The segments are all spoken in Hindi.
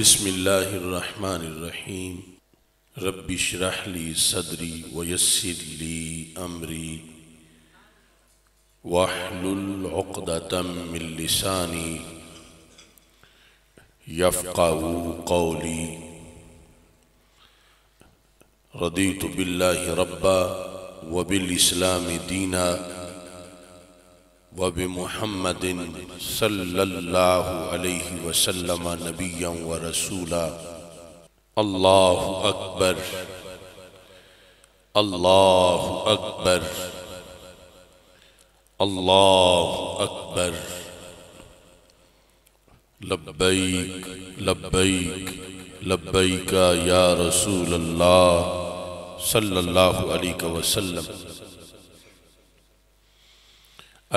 بسم الله الرحمن الرحيم رب اشرح لي صدري ويسر لي أمري واحلل عقدة من لساني يفقه قولي رضيت بالله ربا وبالإسلام دينا वब महमद वसलम नबी व रसूला अल्लाह अकबर अल्लाह अकबर अल्लाह अकबर लब्बैक लब्बैक लब्बैक या रसूल अल्लाह सल्लल्लाहु अलैहि वसल्लम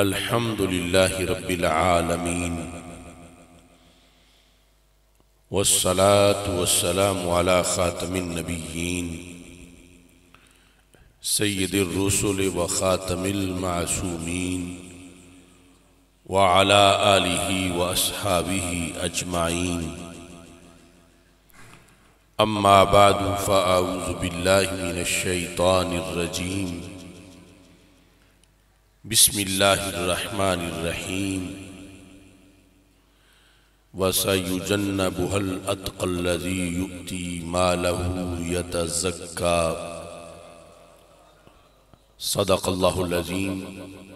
अल्हम्दुलिल्लाह रब्बिल आलमीन वसलात वसलाम अला ख़ातमिन नबीन सैद रसूल व ख़ातमिल मासूमीन व अला आलिही व असहाबिही अजमाइन अम्मा बाद फ़ाउज़ बिल्लाहि मिनश بسم الله الرحمن الرحيم وسيجنبها الأتقى الذي يؤتي ماله يتزكى صدق الله العظيم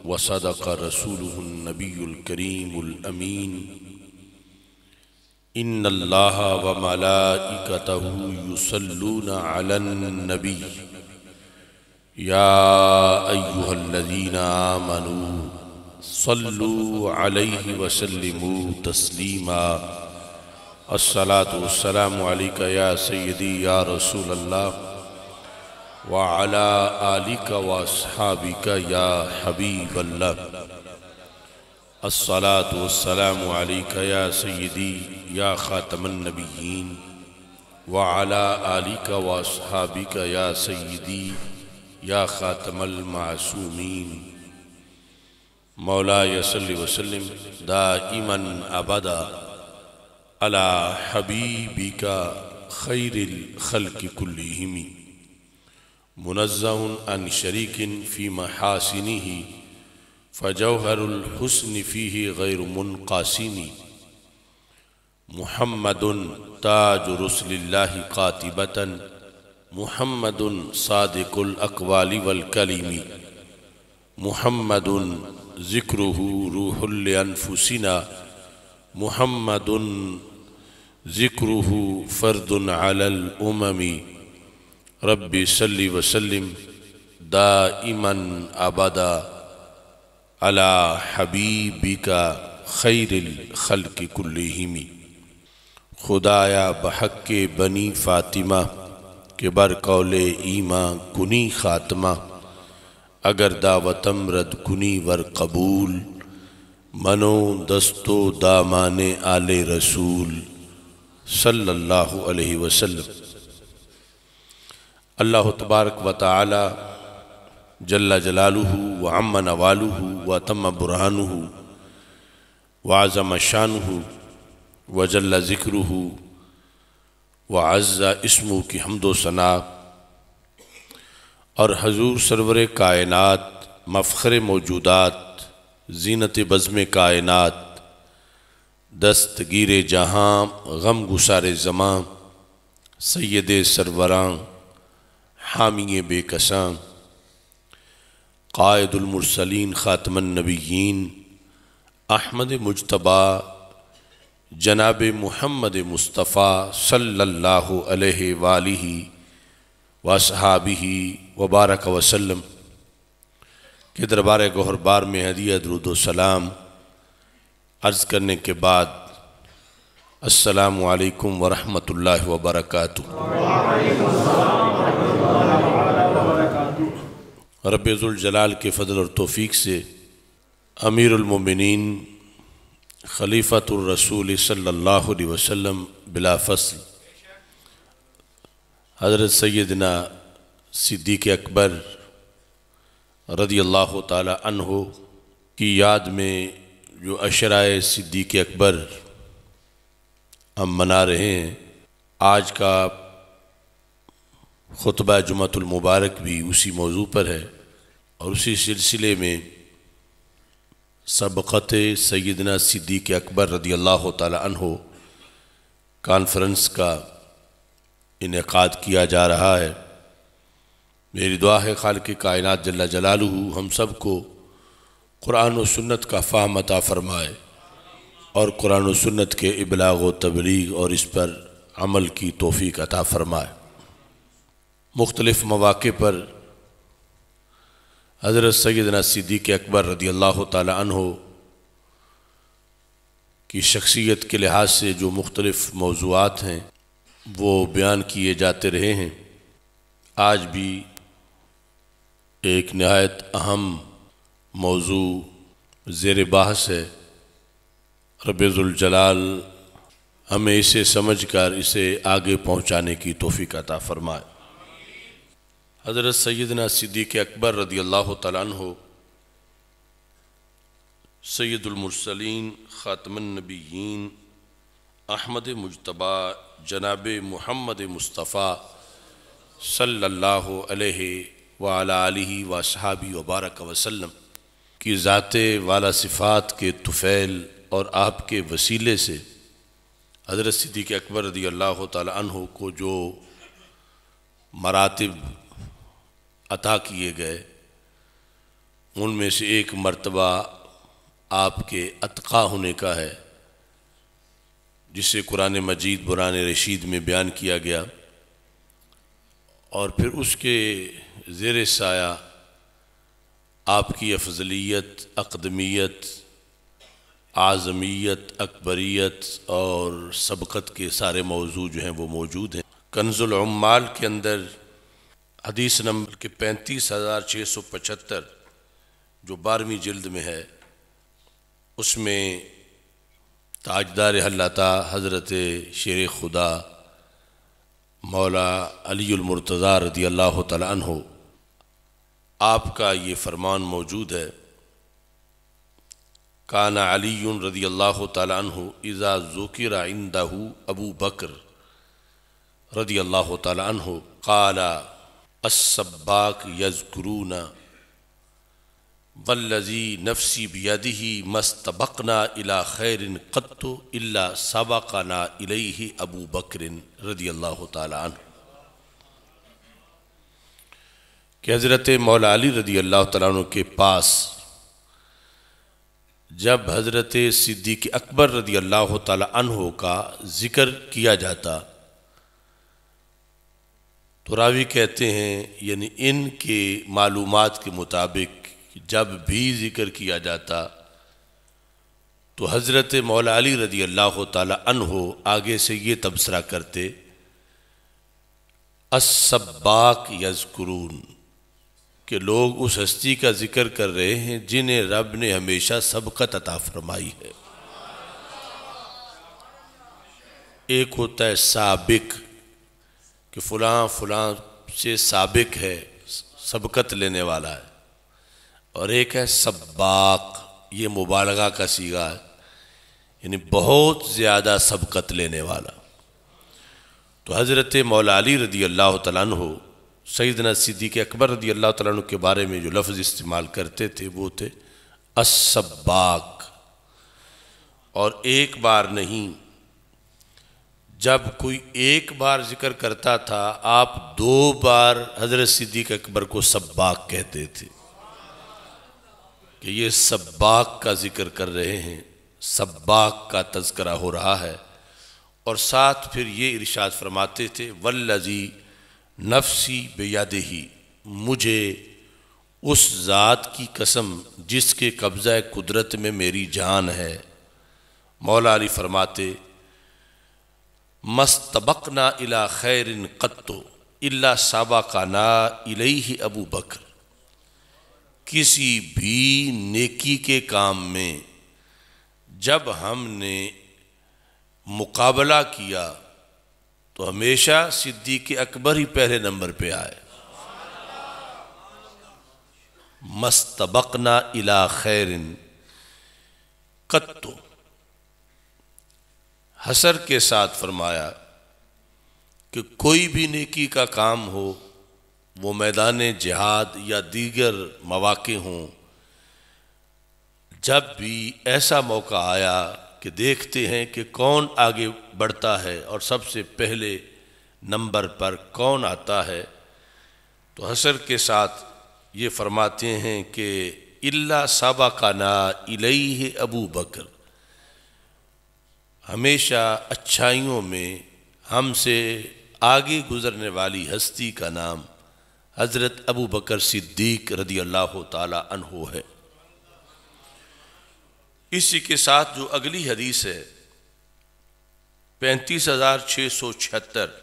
وصدق رسوله النبي الكريم الأمين إن الله وملائكته يصلون على النبي يا أيها الذين آمنوا صلوا عليه وسلموا تسليما الصلاة والسلام عليك يا سيدي يا رسول الله وعلى آلك وأصحابك يا حبيب الله الصلاة والسلام عليك يا سيدي يا خاتم النبيين وعلى آلك وأصحابك يا سيدي يا خاتم المعصومين مولاي یصلی وسلم دائما ابدا على حبيبك خير الخلق كلهم منزه عن شريك في محاسنه فجوهر الحسن فيه غير منقاسم محمد تاج رسل الله قاتبة मोहम्मद सादिकुल अकवाली वल कलीमी मोहम्मद ज़िक्र रूहुलफुसिना मोहम्मद ज़िक्र फ़र्दन अलमी रबी सल्ली वसलम दा इमन आबादा अला हबीबी का खैरिल खल की कुल्लिमी खुदाया बहक बनी फ़ातिमा बर कौले ईमा कुनी ख़ात्मा अगर दावतम रद कुनी वर कबूल मनो दस्तो दामाने आल रसूल सल्लल्लाहु अलैहि वसल्लम अल्लाह तबारक व ताली जल्ला जलालू व अमन नवालू व तम बुरहानू वाज़म शानू व जल्ला ज़िक्रू व अज़ा इसमो की हमदोसना और हजूर सरवर कायनत मफ़र मौजूदात जीनत बज़म कायनत दस्तगीर जहाँ गम गुसार जमां सैद सरवरां हामी बेकसां कायदुलमरसलिन ख़ातमनबीन अहमद मुशतबा जनाब महमद मुस्तफ़ा सल्लल्लाहु अलैहि वसहाबी वबारक वसल्लम के दरबार गहरबार में हदिया दरुदोसलाम अर्ज़ करने के बाद असलकम वरम वबरक रबज़ुलजलाल के फ़ल और तोफ़ी से अमीरमिन खलीफ़तरसूल सल्ला वसम बिलाफसल हज़रत सैदना सिद्दीक़ अकबर रदी अल्लाह तहो की याद में जो अशराय सिद्दीक़ अकबर हम मना रहे हैं आज का ख़ुतबा जुमतुलमबारक भी उसी मौजू पर है और उसी सिलसिले में सबक़त सैदना सिद्दीक अकबर रदी अल्लाह तहो कॉन्फ्रेंस का इनका किया जा रहा है मेरी दुआ है खाल के कायनत जल्ला जलालू हम सब को कुरान व सुन्नत का फ़ाहम अता फ़रमाए और कुरान व सुन्नत के अबलाग व तबलीग और इस पर अमल की तोफ़ी अता फ़रमाए मुख्तलफ़ मौाक़े पर हज़रत सैदना सिद्दीक अकबर रदी अल्लाह तहो की शख्सियत के लिहाज से जो मुख्तलफ़ मौजूद हैं वो बयान किए जाते रहे हैं आज भी एक नहायत अहम मौजू ज़ेर बहस है रबज़ुलजलाल हमें इसे समझ कर इसे आगे पहुँचाने की तोफ़ी का फ़रमाए हज़रत सैदना सिद्दीक अकबर रदी अल्लाह तु सैदुलमरसलिन ख़ातमनबीन अहमद मुशतबा जनाब महमद मुस्तफ़ा सल्लाह अलैहि वाली वसहाबी वबारक वसलम की ज़ात वाला सिफ़ात के तुफ़ैल और आपके वसीले से हज़रत सिद्दीक अकबर रदी अल्लाह तु को जो मरातब अता किए गए उनमें से एक मर्तबा आपके अतका होने का है जिसे कुरान मजीद बुरान रशीद में बयान किया गया और फिर उसके ज़ेर साया आपकी अफजलियत अकदमियत आज़मीत अकबरीत और सबकत के सारे मौजू जो हैं वो मौजूद हैं कन्जुल के अंदर हदीस नंबर के पैंतीस हज़ार छः सौ पचहत्तर जो बारहवीं जल्द में है उसमें ताजदार हल्लाता हज़रत शेर खुदा मौला अलीमरतज़ा रदी अल्लाह तहो आपका ये फरमान मौजूद है काना अली रदी अल्लाह तहो इज़ा ज़ुकिर आइंदा अबू बकर रदी अल्लाह तहो काला असब्बाक यजकरूना वल्लजी नफसी बदही मस्तबकना इला खैरिन कत्तो इला सबकना इलेही अबू बकरिन रदी अल्लाह तन के हज़रत मौला अली रदी अल्लाह तु के पास जब हज़रत सिद्दीक अकबर रदी अल्लाह तन का ज़िक्र किया जाता तो रावी कहते हैं यानी इनके मालूम के मुताबिक जब भी ज़िक्र किया जाता तो हज़रत मौला अली रजी अल्लाह हो आगे से ये तबसरा करते असबाक यजकरून के लोग उस हस्ती का ज़िक्र कर रहे हैं जिन्हें रब ने हमेशा सबकत अता फरमाई है एक होता है सबक कि फ़लाँ फलां से सबक है सबकत लेने वाला है और एक है सब्बाक ये मुबालगा का सीगा है यानी बहुत ज़्यादा सबकत लेने वाला तो हज़रत मौला अली रदी अल्लाह तन हो सईदना सिद्दीक अकबर रदी अल्लाह तन के बारे में जो लफ्ज़ इस्तेमाल करते थे वो थे असब्बाक और एक बार नहीं जब कोई एक बार जिक्र करता था आप दो बार हजरत सिद्दीक अकबर को सब्बाक कहते थे कि ये सब्बाक का जिक्र कर रहे हैं सब्बाक का तस्करा हो रहा है और साथ फिर ये इरशाद फरमाते थे वल्लजी नफसी ही मुझे उस ज़ात की कसम जिसके कब्ज़ा कुदरत में मेरी जान है मौला अली फरमाते मस्तबक ना इला खैरिन कत्तो इला इले ही अबू बकर किसी भी नेकी के काम में जब हमने मुकाबला किया तो हमेशा सिद्दी के अकबर ही पहले नंबर पे आए मस्तबक ना इला खैरिन कत्तो हसर के साथ फरमाया कि कोई भी नेकी का काम हो वो मैदान जिहाद या दीगर मौाक़े हों जब भी ऐसा मौका आया कि देखते हैं कि कौन आगे बढ़ता है और सबसे पहले नंबर पर कौन आता है तो हसर के साथ ये फरमाते हैं कि इल्ला साबा का ना इलई अबू बकर हमेशा अच्छाइयों में हमसे आगे गुजरने वाली हस्ती का नाम हज़रत अबू बकर सिद्दीक रदी अल्लाह तहो है इसी के साथ जो अगली हदीस है पैंतीस हज़ार छः सौ छिहत्तर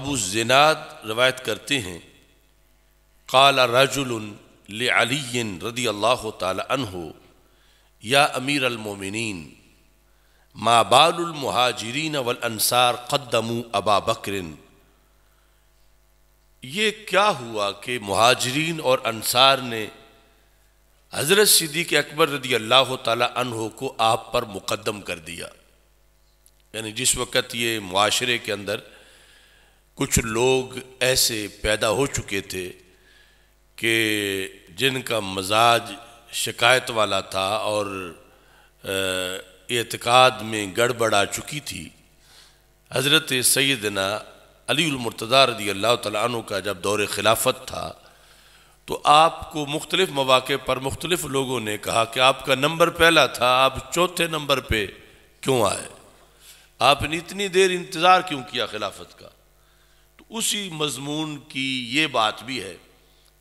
अबू जिनाद रवायत करते हैं काला रजुल रदी अल्लाह तहो या अमीर अलमोमिन माँ बालमहाजरीन वलअनसार क़दमू अबा बकरिन ये क्या हुआ कि महाजरीन और अनसार ने हज़रत सिद्दीक़ अकबर रदी अल्लाह तहो को आप पर मुकदम कर दिया यानी जिस वक़्त ये माशरे के अंदर कुछ लोग ऐसे पैदा हो चुके थे कि जिनका मजाज शिकायत वाला था और एतकाद में गड़बड़ आ चुकी थी हज़रत सैदना अलीमरतदा रदी अल्लाह तु का जब दौर खिलाफत था तो आपको मुख्तलिफ़ मौाक़े पर मुख्तलिफ़ लोगों ने कहा कि आपका नंबर पहला था आप चौथे नंबर पर क्यों आए आपने इतनी देर इंतज़ार क्यों किया खिलाफत का तो उसी मजमून की ये बात भी है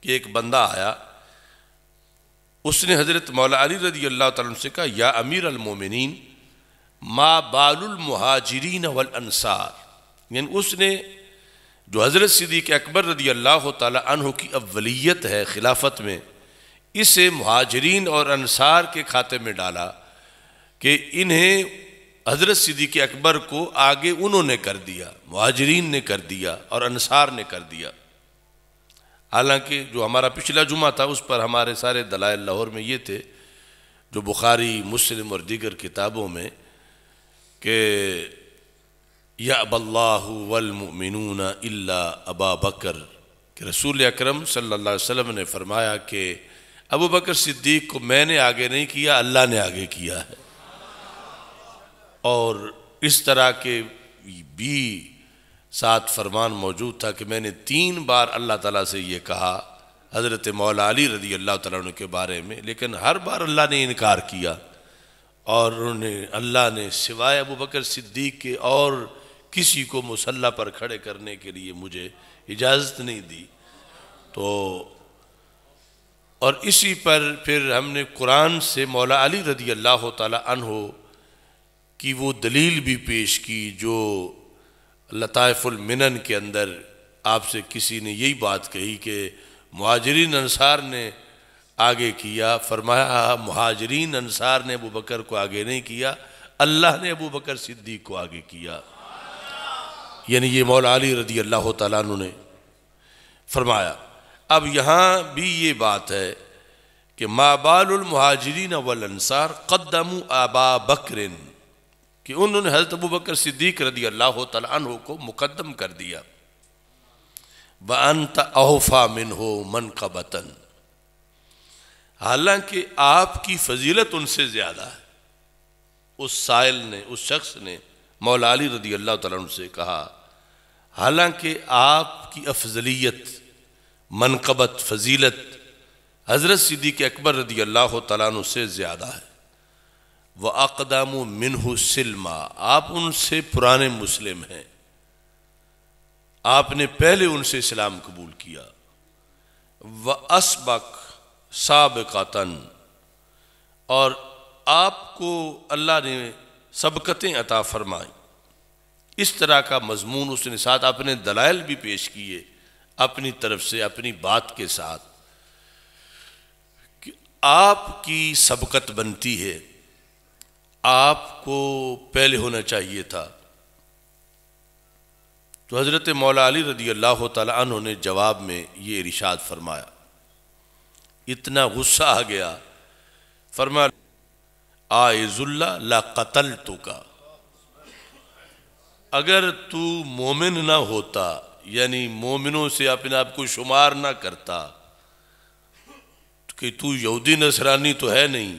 कि एक बंदा आया उसने हज़रत मौला अली रदी अल्लाह तुम से कहा या अमीर अलमोमिन मा बालमहाजरीन वलसार यानी उसने जो हज़रत सिद्दीक अकबर रदी अल्लाह तह की अवलीत है खिलाफत में इसे महाजरीन और अनसार के खाते में डाला कि इन्हें हज़रत सिद्दीक अकबर को आगे उन्होंने कर दिया महाजरीन ने कर दिया और अनसार ने कर दिया हालांकि जो हमारा पिछला जुमा था उस पर हमारे सारे दलाल लाहौर में ये थे जो बुखारी मुस्लिम और दीगर किताबों में कि या अबल्लामिन अल्ला अबा बकर के रसूल अक्रम सल्ला वसम ने फरमाया कि अबू बकर सिद्दीक को मैंने आगे नहीं किया अल्लाह ने आगे किया है और इस तरह के भी साथ फरमान मौजूद था कि मैंने तीन बार अल्लाह ताला से ये कहा हज़रत मौला अली रजी अल्लाह तुन के बारे में लेकिन हर बार अल्लाह ने इनकार किया और उन्होंने अल्लाह ने सिवाय अबू बकर सिद्दीक के और किसी को मुसल्ला पर खड़े करने के लिए मुझे इजाज़त नहीं दी तो और इसी पर फिर हमने कुरान से मौला अली रदी अल्लाह तन हो कि वो दलील भी पेश की जो लताफ़ुलमिन के अंदर आपसे किसी ने यही बात कही कि महाजरीन अनसार ने आगे किया फरमाया महाजरीन अनसार ने अबू बकर को आगे नहीं किया अल्लाह ने अबू बकर सिद्दीक को आगे किया यानी ये मौला अली रदी अल्लाह तु ने फरमाया अब यहाँ भी ये बात है कि माबालमहाजरीन वलसार कदम आबा बकरिन कि उन्होंने हजरत अबू बकर सिद्दीक रदी अल्लाह तला को मुकदम कर दिया बंत अहफा मिन हो मन का बतन हालांकि आपकी फजीलत उनसे ज़्यादा है उस साइल ने उस शख्स ने मौलाली रदी अल्लाह तु से कहा हालांकि आपकी अफजलियत मनकबत फजीलत हज़रत सिद्दीक अकबर रदी अल्लाह तला से ज़्यादा है व अकदम मिनहु सिलमा आप उनसे पुराने मुस्लिम हैं आपने पहले उनसे इस्लाम कबूल किया व असबक सबकतन और आपको अल्लाह ने सबकतें अता फरमाई इस तरह का मजमून उसने साथ अपने दलाइल भी पेश किए अपनी तरफ से अपनी बात के साथ कि आपकी सबकत बनती है आपको पहले होना चाहिए था तो हज़रत मौला अली रदी अल्लाह तन ने जवाब में ये इरशाद फरमाया इतना गुस्सा आ गया फरमा आयजुल्ला ला कतल तो का अगर तू मोमिन ना होता यानी मोमिनों से अपने आप को शुमार ना करता कि तू यहूदी नसरानी तो है नहीं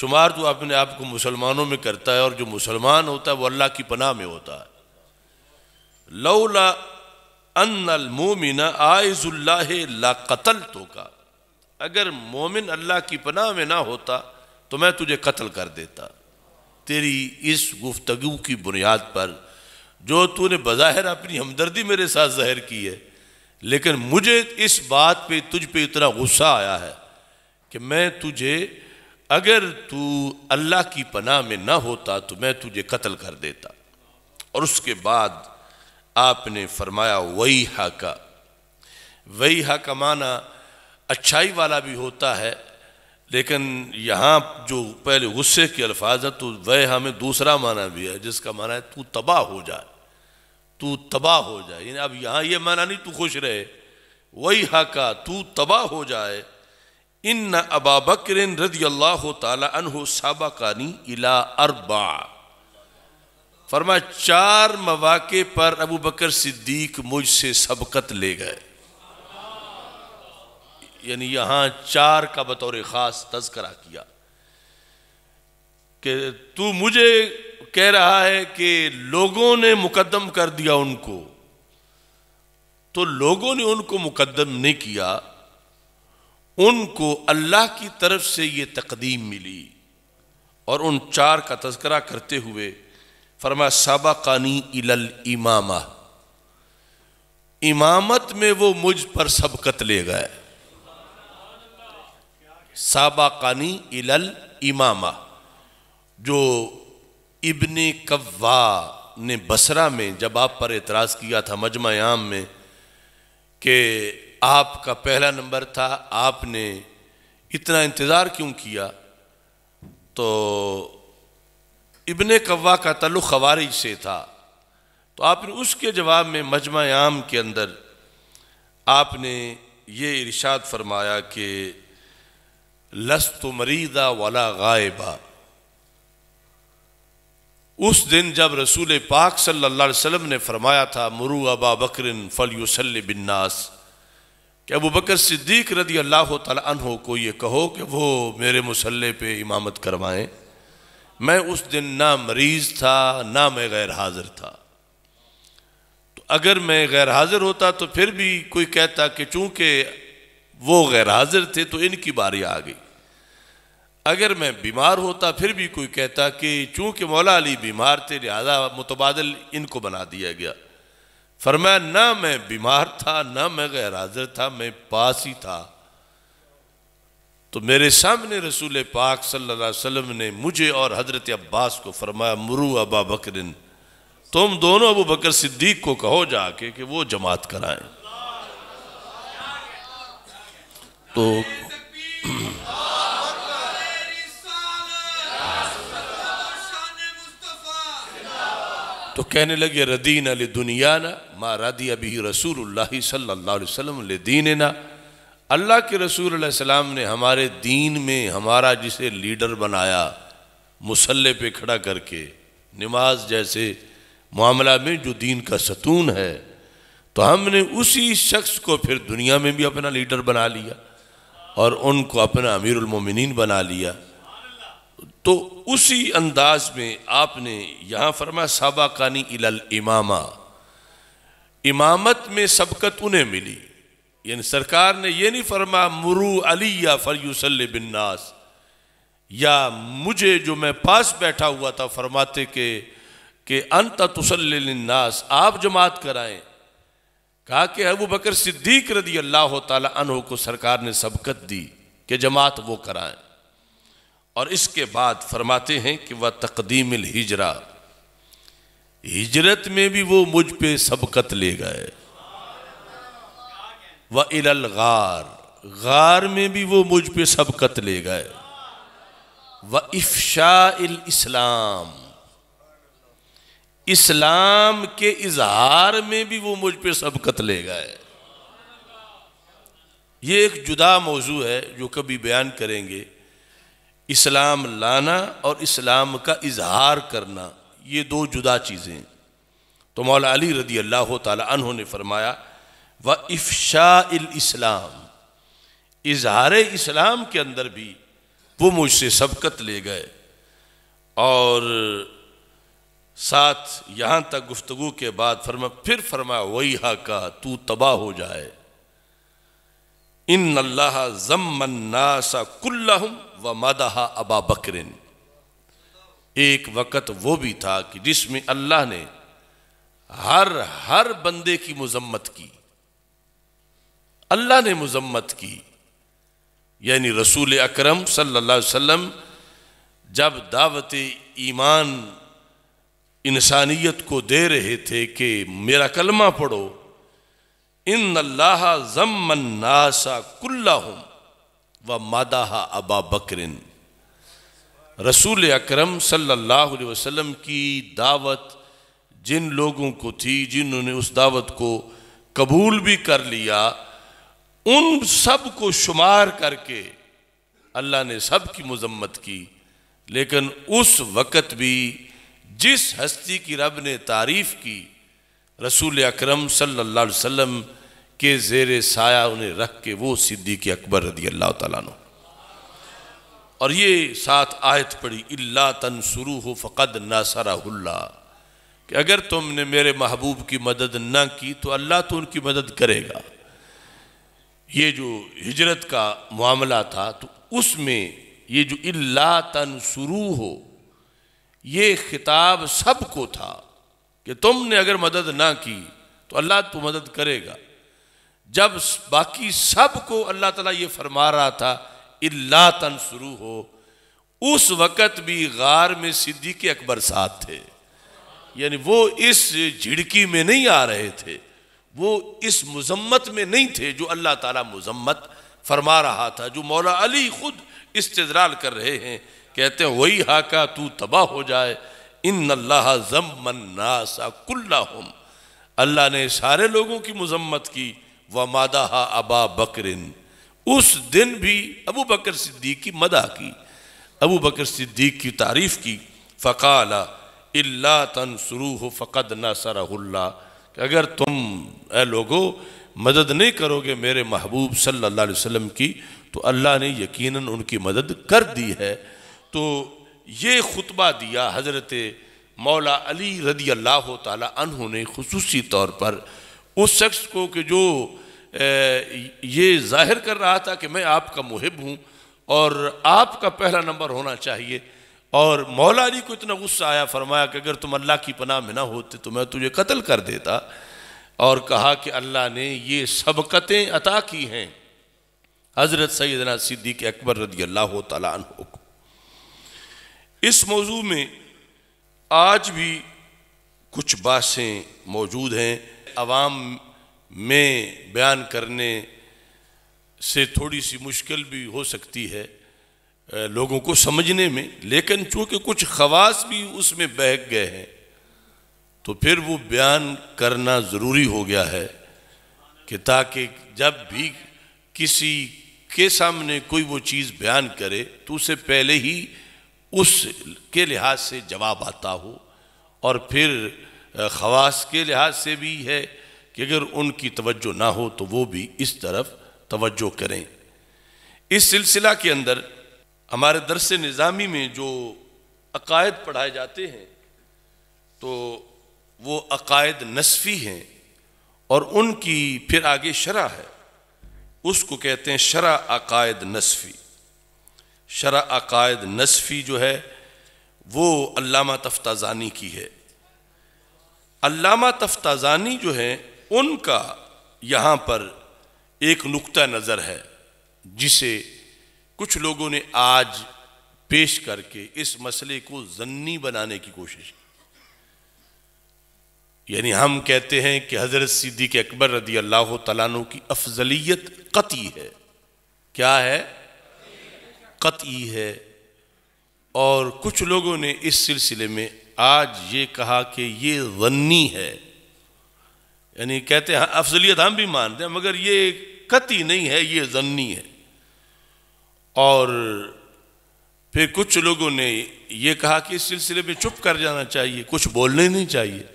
शुमार तो अपने आप को मुसलमानों में करता है और जो मुसलमान होता है वो अल्लाह की पनाह में होता है लौला अनल मोमिन ला कतल तो का अगर मोमिन अल्लाह की पनाह में ना होता तो मैं तुझे कत्ल कर देता तेरी इस गुफ्तगु की बुनियाद पर जो तूने बज़ाहिर अपनी हमदर्दी मेरे साथ ज़ाहिर की है लेकिन मुझे इस बात पे तुझ पे इतना गुस्सा आया है कि मैं तुझे अगर तू अल्लाह की पनाह में ना होता तो मैं तुझे कत्ल कर देता और उसके बाद आपने फरमाया वही हाका वही हाका माना अच्छाई वाला भी होता है लेकिन यहाँ जो पहले गुस्से के अल्फाज है तो वह हमें दूसरा माना भी है जिसका माना है तू तबाह हो जाए तू तबाह हो जाए अब यहाँ ये यह माना नहीं तू खुश रहे वही हाका तू तबाह हो जाए इन अबा बकर रदी अल्लाह इला अरबा फरमा चार मवाक़े पर अबू बकर सिद्दीक मुझसे सबकत ले गए यानी यहां चार का बतौर ख़ास तस्करा किया कि तू मुझे कह रहा है कि लोगों ने मुकदम कर दिया उनको तो लोगों ने उनको मुकदम नहीं किया उनको अल्लाह की तरफ से ये तकदीम मिली और उन चार का तस्करा करते हुए फरमा सबकानी इलल इमामा इमामत में वो मुझ पर सबकत ले गए कानी इलल इमामा जो इबन कव्वा ने बसरा में जब आप पर एतराज़ किया था मजमा आम में कि आपका पहला नंबर था आपने इतना इंतज़ार क्यों किया तो इबन कव्वा का तल्लुक़ खवारिज से था तो आपने उसके जवाब में मजमा आम के अंदर आपने ये इरशाद फरमाया कि लस्त मरीदा वाला गायबा उस दिन जब रसूल पाक सल्लल्लाहु अलैहि वसल्लम ने फरमाया था मुरू अबा बकरिन फल बिन्नास कि अबू बकर सिद्दीक रदी अल्लाह तहो को ये कहो कि वो मेरे मुसल्ले पे इमामत करवाएं मैं उस दिन ना मरीज़ था ना मैं गैर हाज़िर था तो अगर मैं गैर हाज़िर होता तो फिर भी कोई कहता कि चूंकि वो गैर हाज़िर थे तो इनकी बारी आ गई अगर मैं बीमार होता फिर भी कोई कहता कि चूँकि मौला अली बीमार थे लिहाजा मुतबादल इनको बना दिया गया फरमाया ना मैं बीमार था ना मैं गैर हाजिर था मैं पास ही था तो मेरे सामने रसूल पाक सल्लल्लाहु अलैहि वसल्लम ने मुझे और हजरत अब्बास को फरमाया मुरू अबा बकरिन तुम दोनों अबू बकर सिद्दीक को कहो जाके कि वो जमात कराएं तो तो कहने लगे रदीन अल दुनिया ना माँ रदी अभी रसूल सल्ला दीन ना अल्लाह के रसूल सलाम ने हमारे दीन में हमारा जिसे लीडर बनाया मुसल्ले पे खड़ा करके नमाज जैसे मामला में जो दीन का सतून है तो हमने उसी शख्स को फिर दुनिया में भी अपना लीडर बना लिया और उनको अपना अमीरमिन बना लिया तो उसी अंदाज में आपने यहां फरमा साबाकानी इलल इमामा इमामत में सबकत उन्हें मिली यानी सरकार ने यह नहीं फरमा मुरू अली या फरयूसल बिन्नास या मुझे जो मैं पास बैठा हुआ था फरमाते के के अंत तुसल्लनास आप जमात कराएं कहा कि अबू बकर सिद्दीक रदी अल्लाह तन को सरकार ने सबकत दी कि जमात वो कराएं और इसके बाद फरमाते हैं कि वह तकदीम हिजरा हिजरत में भी वो मुझ पे सबकत ले गए व इलल गार गार में भी वो मुझ पे सबकत ले गए व इफ्शा इस्लाम इस्लाम के इजहार में भी वो मुझ पे सबकत ले गए ये एक जुदा मौजू है जो कभी बयान करेंगे इस्लाम लाना और इस्लाम का इजहार करना ये दो जुदा चीज़ें तो मौला अली रदी अल्लाह तह ने फरमाया व इफ्शा इस्लाम इजहार इस्लाम के अंदर भी वो मुझसे सबकत ले गए और साथ यहाँ तक गुफ्तु के बाद फरमा फिर फरमाया वही हा का तू तबाह हो जाए इन अल्लाह जमन्नासा कुल्लहम व मदहा अबा बकरिन एक वक़्त वो भी था कि जिसमें अल्लाह ने हर हर बंदे की मजम्मत की अल्लाह ने मजम्मत की यानी रसूल अक्रम सल्लल्लाहु जब दावत ईमान इंसानियत को दे रहे थे कि मेरा कलमा पढ़ो इन अल्लाह जमनासा कुल्ला हूँ व मादा अबा बकरिन रसूल अक्रम सल्लल्लाहु की दावत जिन लोगों को थी जिन्होंने उस दावत को कबूल भी कर लिया उन सब को शुमार करके अल्लाह ने सब की मजम्मत की लेकिन उस वक़्त भी जिस हस्ती की रब ने तारीफ़ की रसूल अक्रम सल्ला वसम के जेर साया उन्हें रख के वो के अकबर रदी अल्लाह तु और ये साथ आयत पड़ी तन तनसरू हो फ़कद नासराहुल्ला कि अगर तुमने मेरे महबूब की मदद ना की तो अल्लाह तो उनकी मदद करेगा ये जो हिजरत का मामला था तो उसमें ये जो अल्ला शुरू हो ये खिताब सबको था कि तुमने अगर मदद ना की तो अल्लाह तो मदद करेगा जब बाकी सब को अल्लाह ताला ये फरमा रहा था इल्ला तन शुरू हो उस वक़्त भी गार में सिद्दीक अकबर साथ थे यानी वो इस झिड़की में नहीं आ रहे थे वो इस मजम्मत में नहीं थे जो अल्लाह ताला मजम्मत फरमा रहा था जो मौला अली खुद इस्तराल कर रहे हैं कहते हैं वही हाका तू तबाह हो जाए इन अल्लाह जमन्नासा कुल्ला अल्लाह ने सारे लोगों की मजम्मत की व मादा अबा बकरिन उस दिन भी अबू बकर सिद्दीक की मदा की अबू बकर सिद्दीक की तारीफ़ की फ़काला इल्ला तनसरूह फ़कद नसरहुल्ला अगर तुम ए लोगो मदद नहीं करोगे मेरे महबूब सल्ला वसम की तो अल्लाह ने यकीन उनकी मदद कर दी है तो ये खुतबा दिया हज़रत मौला अली रदी अल्लाह तला ने खसूसी तौर पर उस शख्स को कि जो ये जाहिर कर रहा था कि मैं आपका मुहिब हूँ और आपका पहला नंबर होना चाहिए और मौला अली को इतना गुस्सा आया फरमाया कि अगर तुम अल्लाह की पनाह में ना होते तो मैं तुझे कत्ल कर देता और कहा कि अल्लाह ने ये सबकतें अता की हैं हज़रत सैदना सिद्दीक अकबर रदी अल्लाह तन को इस मौजू में आज भी कुछ बातें मौजूद हैं आवाम में बयान करने से थोड़ी सी मुश्किल भी हो सकती है लोगों को समझने में लेकिन चूंकि कुछ खवास भी उसमें बहक गए हैं तो फिर वो बयान करना ज़रूरी हो गया है कि ताकि जब भी किसी के सामने कोई वो चीज़ बयान करे तो उसे पहले ही उस के लिहाज से जवाब आता हो और फिर खवास के लिहाज से भी है कि अगर उनकी तवज्जो ना हो तो वो भी इस तरफ तवज्जो करें इस सिलसिला के अंदर हमारे दरस निज़ामी में जो अकायद पढ़ाए जाते हैं तो वो अकायद नसफ़ी हैं और उनकी फिर आगे शरा है उसको कहते हैं शरा अकायद नसफ़ी शरा अकायद नसफ़ी जो है वो अल्लामा तफ्ताज़ानी की है अल्लामा तफ्ताज़ानी जो है उनका यहाँ पर एक नुक्ता नज़र है जिसे कुछ लोगों ने आज पेश करके इस मसले को जन्नी बनाने की कोशिश की यानी हम कहते हैं कि हज़रत सिद्दीक अकबर रदी अल्लाह तला की अफजलियत कती है क्या है कती है और कुछ लोगों ने इस सिलसिले में आज ये कहा कि ये वन्नी है यानी कहते हैं अफजलियत हम भी मानते हैं मगर ये कति नहीं है ये जन्नी है और फिर कुछ लोगों ने ये कहा कि इस सिलसिले में चुप कर जाना चाहिए कुछ बोलने नहीं चाहिए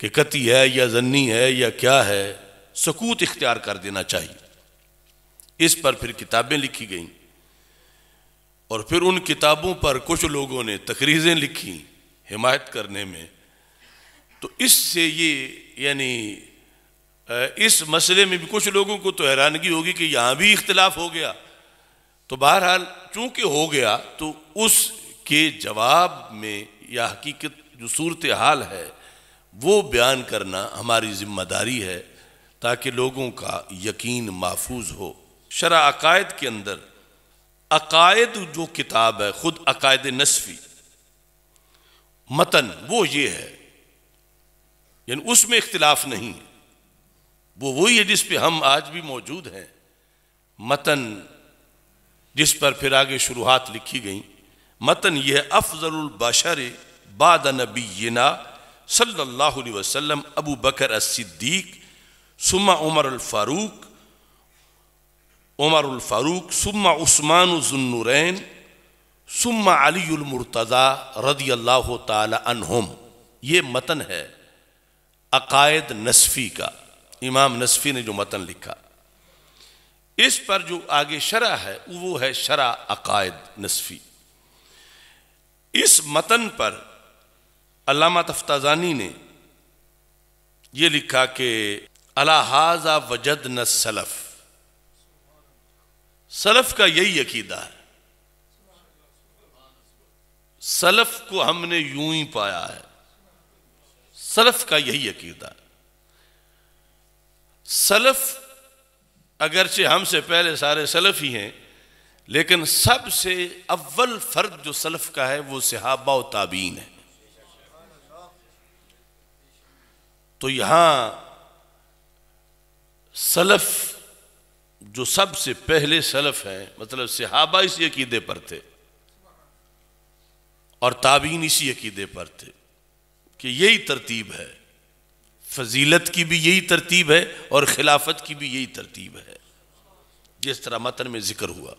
कि कति है या जन्नी है या क्या है सकूत इख्तियार कर देना चाहिए इस पर फिर किताबें लिखी गईं और फिर उन किताबों पर कुछ लोगों ने तकरीज़ें लिखी हिमायत करने में तो इससे ये यानी इस मसले में भी कुछ लोगों को तो हैरानगी होगी कि यहाँ भी इख्तलाफ हो गया तो बहरहाल चूंकि हो गया तो उसके जवाब में या हकीकत जो सूरत हाल है वो बयान करना हमारी जिम्मेदारी है ताकि लोगों का यकीन महफूज हो शरा अकायद के अंदर अकायद जो किताब है ख़ुद अकायद नसफ़ी मतन वो ये है यानी उसमें इख्तिलाफ नहीं है वो वही है जिस पे हम आज भी मौजूद हैं मतन जिस पर फिर आगे शुरुआत लिखी गई मतन यह बशर बाद नबीना सल्ला वसम अबू बकर सिद्दीक सुमा उमर फ़ारूक उमर फ़ारूक सुमा उस्मान जुन्नुरैन सुमा मुर्तजा रदी अल्लाह तम ये मतन है अकायद नसफ़ी का इमाम नसफ़ी ने जो मतन लिखा इस पर जो आगे शरा है वो है शरा अकायद नसफ़ी इस मतन पर अलामा तफ्ताजानी ने यह लिखा कि अलाहाजा वजद न सलफ़ सलफ़ का यही अकीदा है सलफ़ को हमने यूं ही पाया है सलफ का यही अकीदा सलफ अगरचे हमसे पहले सारे सलफ ही हैं लेकिन सबसे अव्वल फर्द जो सलफ का है वो सहाबा ताबीन है तो यहां सलफ जो सबसे पहले सलफ है मतलब सहाबा इसी अकीदे पर थे और ताबीन इसी अकीदे पर थे कि यही तरतीब है फजीलत की भी यही तरतीब है और खिलाफत की भी यही तरतीब है जिस तरह मतन में जिक्र हुआ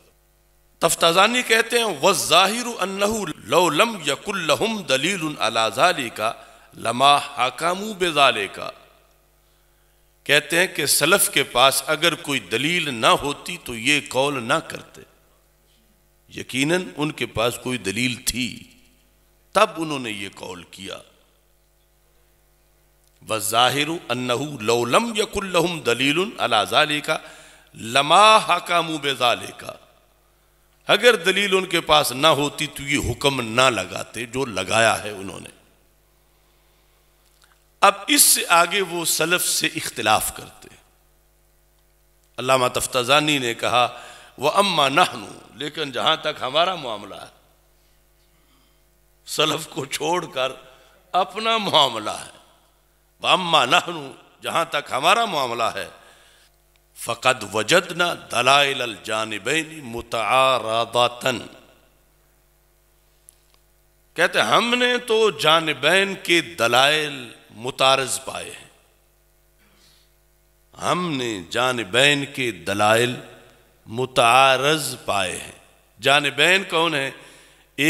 तफ्ताजानी कहते हैं वाहिर ज़ाहिर लम यकुल्लहम दलील अलाजाले का लमा हाकामू बेजाले का कहते हैं कि सलफ के पास अगर कोई दलील ना होती तो ये कौल ना करते यकीनन उनके पास कोई दलील थी तब उन्होंने ये कौल किया वाहिर ज़ाहिर अन्नहू यकुल्लहम दलील अलाजाले का लमा हकामू बेजाले का अगर दलील उनके पास ना होती तो ये हुक्म ना लगाते जो लगाया है उन्होंने अब इससे आगे वो सलफ से इख्तलाफ करते अल्लामा ने कहा वह अम्मा नहनू लेकिन जहां तक हमारा मामला है सलफ को छोड़कर अपना मामला है वामा नहनु जहां तक हमारा मामला है फकद वजदना दलाइल अल जानबैनी मुतारदातन कहते हमने तो जानबैन के दलाइल मुतारज पाए हैं हमने जानबैन के दलाइल मुतारज पाए हैं जानबैन कौन है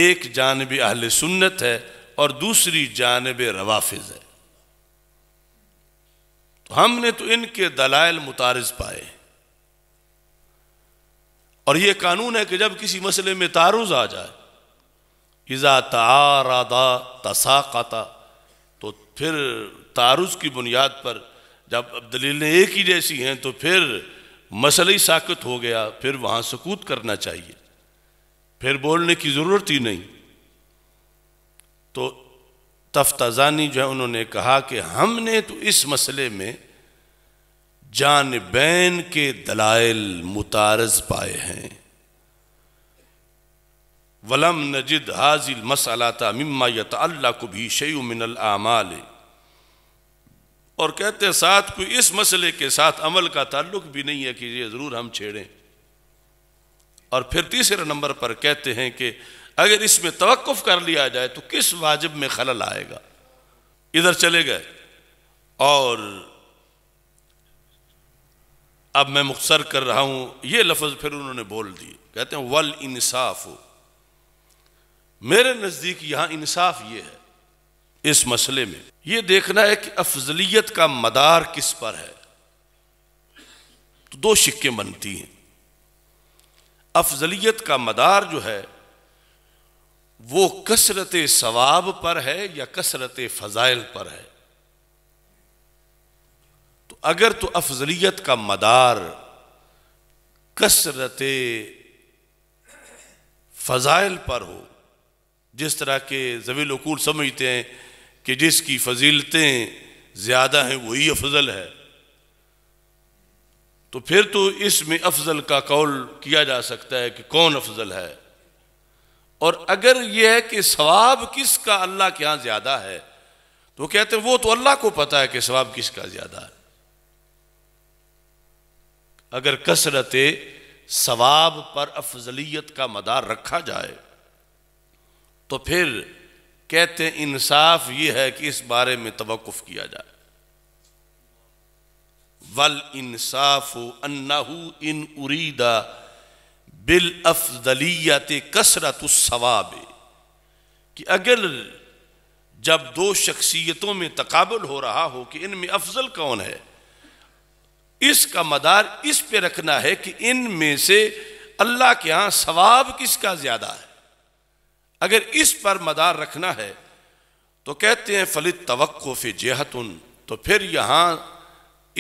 एक जानब अहल सुन्नत है और दूसरी जानब रवाफिज है तो हमने तो इनके दलाइल मुतारज पाए और यह कानून है कि जब किसी मसले में तारुज आ जाए इज़ा तारादा तसाकता तो फिर तारुज की बुनियाद पर जब अब दलीलें एक ही जैसी हैं तो फिर मसले ही साकत हो गया फिर वहां सकूत करना चाहिए फिर बोलने की ज़रूरत ही नहीं तो तफ्ताजानी जो है उन्होंने कहा कि हमने तो इस मसले में जानबैन के दलाइल मुतारज पाए हैं वलम नजिद हाजिल मसलाता मम्मा अल्लाह को भी शयु मिनल आमाल और कहते साथ कोई इस मसले के साथ अमल का ताल्लुक भी नहीं है कि ये ज़रूर हम छेड़ें और फिर तीसरे नंबर पर कहते हैं कि अगर इसमें तवक़ कर लिया जाए तो किस वाजिब में खलल आएगा इधर चले गए और अब मैं मुख्तर कर रहा हूं यह लफज फिर उन्होंने बोल दिए कहते हैं वल इंसाफ मेरे नज़दीक यहां इंसाफ यह है इस मसले में ये देखना है कि अफजलियत का मदार किस पर है तो दो शिक्के बनती हैं अफजलियत का मदार जो है वो कसरत सवाब पर है या कसरत फजाइल पर है तो अगर तो अफजलियत का मदार कसरत फजाइल पर हो जिस तरह के जवील अकूल समझते हैं कि जिसकी फजीलतें ज़्यादा हैं वही अफजल है तो फिर तो इसमें अफजल का कौल किया जा सकता है कि कौन अफजल है और अगर यह है कि सवाब किसका अल्लाह के यहां ज्यादा है तो कहते हैं वो तो अल्लाह को पता है कि सवाब किसका ज्यादा है अगर कसरत सवाब पर अफजलियत का मदार रखा जाए तो फिर कहते हैं इंसाफ ये है कि इस बारे में तवक़ुफ़ किया जाए वल इंसाफ अन्ना इन उरीदा बिल अफजलियत कसरत सवाब कि अगर जब दो शख्सियतों में तकबुल हो रहा हो कि इनमें अफजल कौन है इसका मदार इस पे रखना है कि इनमें से अल्लाह के यहां सवाब किसका ज़्यादा है अगर इस पर मदार रखना है तो कहते हैं फलित तवक़ जेहत तो फिर यहां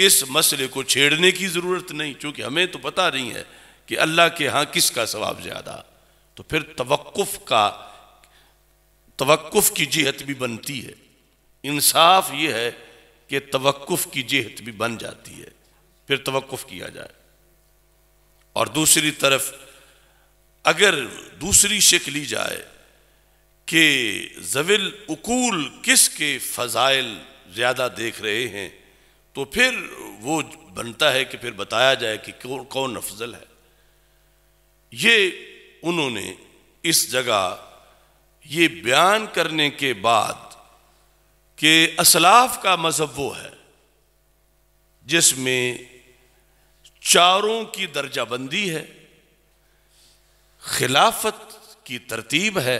इस मसले को छेड़ने की ज़रूरत नहीं क्योंकि हमें तो पता नहीं है कि अल्लाह के यहाँ किसका सवाब ज़्यादा तो फिर तवक़ुफ़ का तवक़ुफ़ की जेहत भी बनती है इंसाफ ये है कि तवक़ुफ़ की जेहत भी बन जाती है फिर तवक़ुफ़ किया जाए और दूसरी तरफ अगर दूसरी शिक ली जाए कि जविल उकूल किसके फ़जाइल ज़्यादा देख रहे हैं तो फिर वो बनता है कि फिर बताया जाए कि कौन अफजल है ये उन्होंने इस जगह ये बयान करने के बाद कि असलाफ का मज़हब वो है जिसमें चारों की दर्जाबंदी है खिलाफत की तरतीब है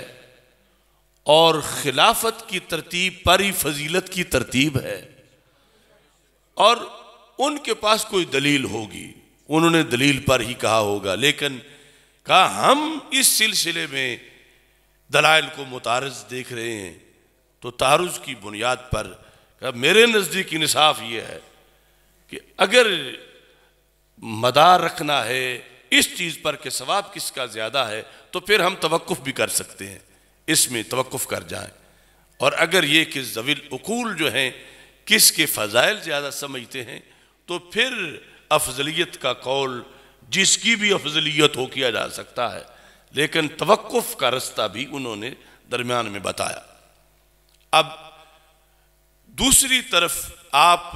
और खिलाफत की तरतीब पर ही फजीलत की तरतीब है और उनके पास कोई दलील होगी उन्होंने दलील पर ही कहा होगा लेकिन का हम इस सिलसिले में दलाइल को मुतारज देख रहे हैं तो तारुज की बुनियाद पर मेरे नज़दीक इंसाफ ये है कि अगर मदार रखना है इस चीज़ पर कि सवाब किसका ज़्यादा है तो फिर हम तवक़ भी कर सकते हैं इसमें तवक़ कर जाएं और अगर ये कि जवील उकूल जो हैं किसके फ़ज़ाइल ज़्यादा समझते हैं तो फिर अफजलियत का कौल जिसकी भी अफजलियत हो किया जा सकता है लेकिन तवक़ का रास्ता भी उन्होंने दरमियान में बताया अब दूसरी तरफ आप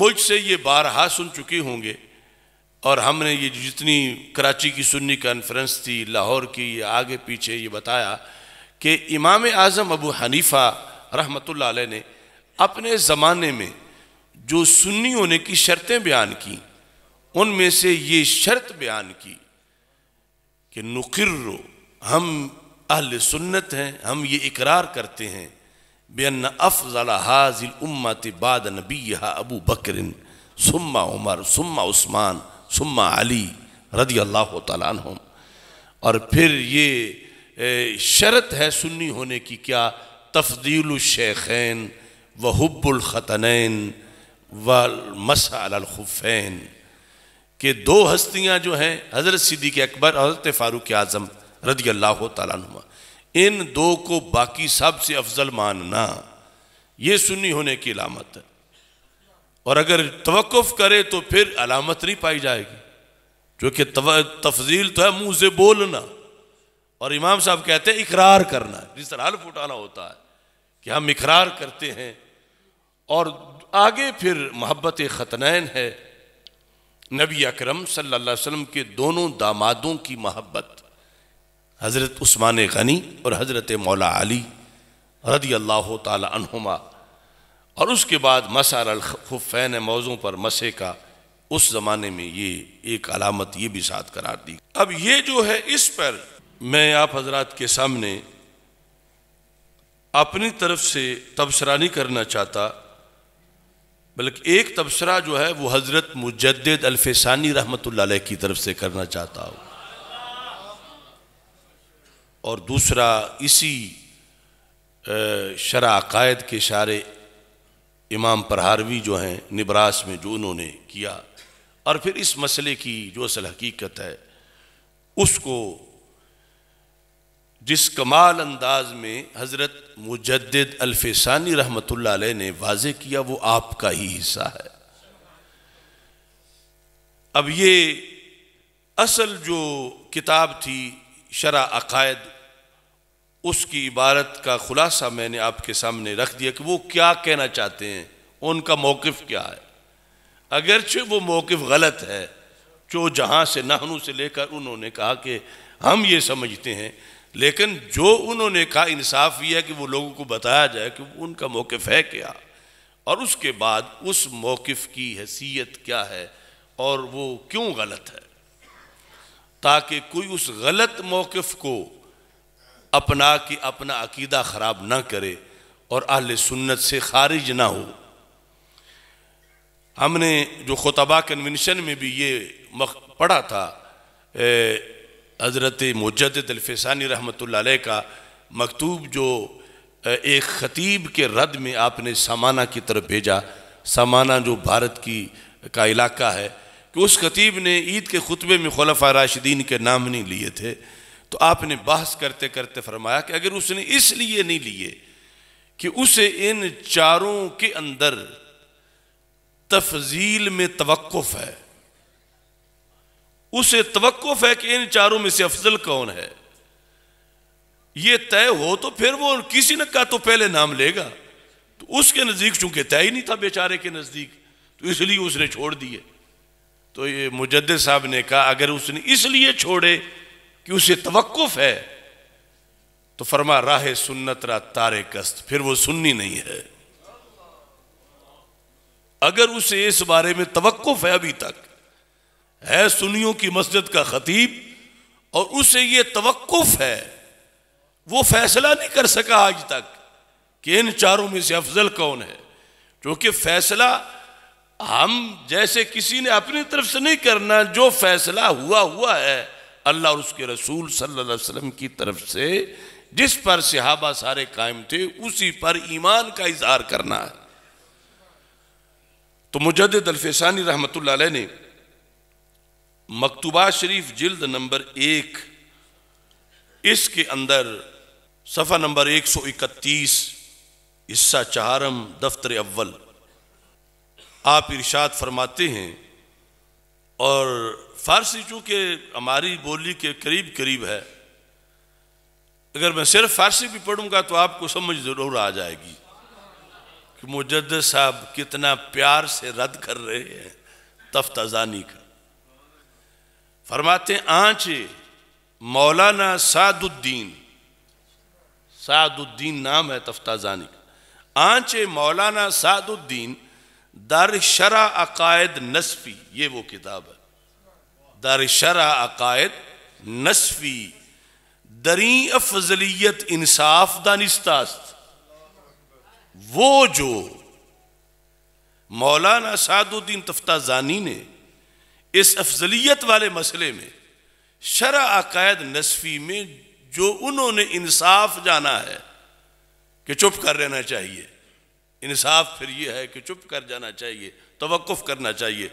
मुझसे ये बारहा सुन चुके होंगे और हमने ये जितनी कराची की सुन्नी कॉन्फ्रेंस थी लाहौर की आगे पीछे ये बताया कि इमाम आज़म अबू हनीफ़ा रहमतुल्लाह ने अपने ज़माने में जो सुन्नी होने की शर्तें बयान की उनमें से ये शर्त बयान की कि नुकर्र हम अहल सुन्नत हैं हम ये इकरार करते हैं बेन अफजल हाजिल उम्मत बाद नबी अबू बकर सुम्मा उमर सुम्मा उस्मान सुम्मा अली रदी अल्लाह तन और फिर ये शर्त है सुन्नी होने की क्या तफदील शेखैन व हब्बुल ख़तनैन व मसा कि दो हस्तियां जो हैं हज़रत सिद्दीक अकबर और हज़रत फ़ारूक आज़म रदी अल्लाह तुम इन दो को बाकी सब से अफजल मानना ये सुन्नी होने की अलामत है और अगर तवक़ करे तो फिर अलामत नहीं पाई जाएगी क्योंकि तफजील तो है मुंह से बोलना और इमाम साहब कहते हैं इकरार करना जिस तरह हल्फ उठाना होता है कि हम इकरार करते हैं और आगे फिर मोहब्बत ख़तनैन है नबी अकरम सल्लल्लाहु अलैहि वसल्लम के दोनों दामादों की महब्बत हज़रत उस्मान गनी और हज़रत मौला अली रदी अल्लाह तुमा और उसके बाद मसार अलखुफ़ैन मौज़ों पर मसे का उस ज़माने में ये एक अलामत ये भी साथ करार दी अब ये जो है इस पर मैं आप हजरात के सामने अपनी तरफ से तबसरा नहीं करना चाहता बल्कि एक तबसरा जो है वो हज़रत मुजद अल्फानी रहमत की तरफ से करना चाहता हूँ और दूसरा इसी शराक़ायद के शारे इमाम परहारवी जो हैं निबरास में जो उन्होंने किया और फिर इस मसले की जो असल हकीकत है उसको जिस कमाल अंदाज में हज़रत मुजद अल्फानी रहमत ने वाज किया वो आपका ही हिस्सा है अब ये असल जो किताब थी शरा अकायद उसकी इबारत का ख़ुलासा मैंने आपके सामने रख दिया कि वो क्या कहना चाहते हैं उनका मौक़ क्या है अगरचे वो मौक़ गलत है जो जहाँ से नाहनू से लेकर उन्होंने कहा कि हम ये समझते हैं लेकिन जो उन्होंने कहा इंसाफ यह है कि वो लोगों को बताया जाए कि उनका मौकफ है क्या और उसके बाद उस मौकफ की हैसियत क्या है और वो क्यों गलत है ताकि कोई उस गलत मौकफ को अपना कि अपना अकीदा ख़राब ना करे और अहल सुन्नत से खारिज ना हो हमने जो खुतबा कन्वेंशन में भी ये पढ़ा था हज़रत मुजद अलफ़ानी रहमत का मकतूब जो एक ख़तीब के रद में आपने सामाना की तरफ भेजा सामाना जो भारत की का इलाका है कि उस खतीब ने ईद के खुतबे में खलफा राशिदीन के नाम नहीं लिए थे तो आपने बहस करते करते फरमाया कि अगर उसने इसलिए नहीं लिए कि उसे इन चारों के अंदर तफजील में तवक़ है उसे तवक्फ है कि इन चारों में से अफजल कौन है ये तय हो तो फिर वो किसी न का तो पहले नाम लेगा तो उसके नज़दीक चूंकि तय ही नहीं था बेचारे के नज़दीक तो इसलिए उसने छोड़ दिए तो ये मुजद साहब ने कहा अगर उसने इसलिए छोड़े कि उसे तवक्फ है तो फरमा राह सुन्नत रा तारे कस्त फिर वो सुन्नी नहीं है अगर उसे इस बारे में तवक्फ है अभी तक है सुनियों की मस्जिद का खतीब और उसे ये तवक्फ है वो फैसला नहीं कर सका आज तक कि इन चारों में से अफजल कौन है क्योंकि फैसला हम जैसे किसी ने अपनी तरफ से नहीं करना जो फैसला हुआ हुआ है अल्लाह और उसके रसूल सल्लल्लाहु अलैहि वसल्लम की तरफ से जिस पर सिहाबा सारे कायम थे उसी पर ईमान का इजहार करना है तो मुजद अलफेसानी रहमत ने मकतूबा शरीफ जिल्द नंबर एक इसके अंदर सफ़ा नंबर 131 हिस्सा चारम दफ्तर अव्वल आप इर्शाद फरमाते हैं और फारसी चूँकि हमारी बोली के करीब करीब है अगर मैं सिर्फ फारसी भी पढ़ूंगा तो आपको समझ ज़रूर आ जाएगी कि मुजद साहब कितना प्यार से रद्द कर रहे हैं तफ्तानी का फरमाते आंच मौलाना सादुद्दीन सादुद्दीन नाम है तफ्ताजानी का आंच मौलाना सादुद्दीन दर शरा अकायद नस्फी ये वो किताब है दर शरा अकायद नस्फी दरी अफजलियत इंसाफ दा निस्तास्त वो जो मौलाना सादुद्दीन तफ्ताजानी ने इस अफजलियत वाले मसले में शरा अकायद नसफी में जो उन्होंने इंसाफ जाना है कि चुप कर रहना चाहिए इंसाफ फिर यह है कि चुप कर जाना चाहिए तवक़ करना चाहिए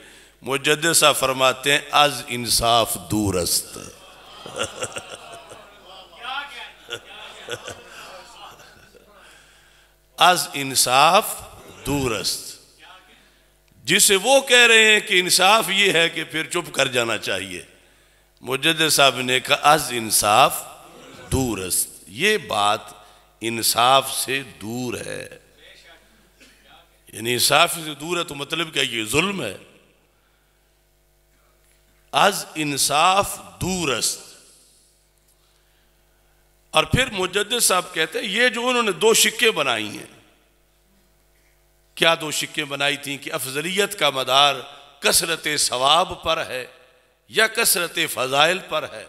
मुजद सा फरमाते हैं अज इंसाफ दूरस्त अज इंसाफ दूरस्त जिसे वो कह रहे हैं कि इंसाफ ये है कि फिर चुप कर जाना चाहिए मुजद साहब ने कहा अज इंसाफ दूरस्त ये बात इंसाफ से दूर है यानी इंसाफ से दूर है तो मतलब क्या ये जुल्म है अज इंसाफ दूरस्त और फिर मुजद साहब कहते हैं ये जो उन्होंने दो शिक्के बनाई हैं क्या दो शिक्कें बनाई थी कि अफजलियत का मदार कसरत सवाब पर है या कसरत फ़जाइल पर है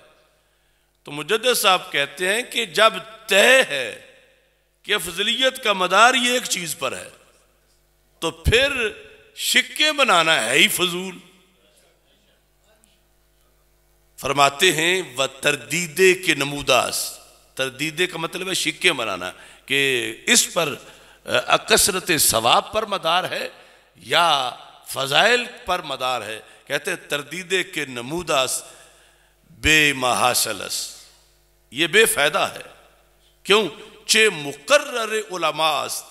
तो मुजद साहब कहते हैं कि जब तय है कि अफजलियत का मदार ये एक चीज़ पर है तो फिर शिक्के बनाना है ही फजूल फरमाते हैं व तरदीदे के नमूदास तरदीदे का मतलब है शिक्के बनाना कि इस पर कसरत सवाब पर मदार है या फ़ज़ाइल पर मदार है कहते तरदीदे के नमूदास बेमहासलस ये बेफ़ायदा है क्यों चे मुकर्र उलमास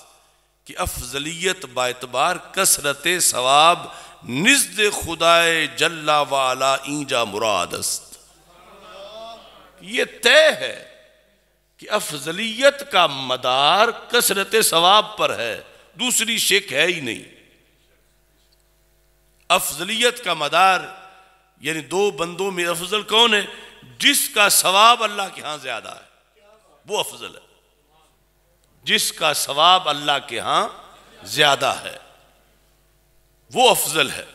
की अफजलियत बातबार कसरत सवाब नजद खुदाए जल्ला वाला ईजा मुरादस्त ये तय है कि अफजलियत का मदार कसरत सवाब पर है दूसरी शिक है ही नहीं अफजलियत का मदार यानी दो बंदों में अफजल कौन है जिसका सवाब अल्लाह के यहां ज्यादा है वो अफजल है जिसका सवाब अल्लाह के यहां ज्यादा है वो अफजल है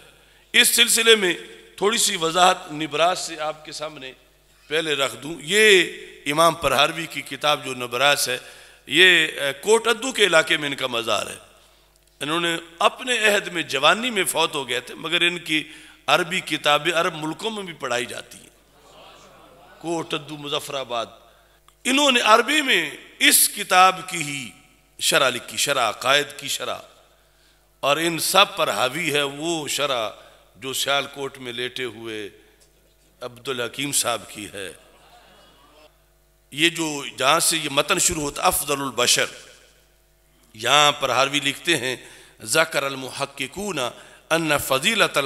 इस सिलसिले में थोड़ी सी वजाहत निबराज से आपके सामने पहले रख दूं ये इमाम परहारवी की किताब जो नबरास है ये कोट अद्दू के इलाके में इनका मज़ार है इन्होंने अपने अहद में जवानी में फौत हो गए थे मगर इनकी अरबी किताबें अरब मुल्कों में भी पढ़ाई जाती हैं कोट अद्दू मुजफ्फराबाद इन्होंने अरबी में इस किताब की ही शरा लिखी शरा कायद की शरा और इन सब पर हावी है वो शरा जो सियालकोट में लेटे हुए अब्दुल हकीम साहब की है ये जो जहाँ से ये मतन शुरू होता अफजलबशर यहाँ पर हारवी लिखते हैं ज़कर अलमहकून अन फजीलत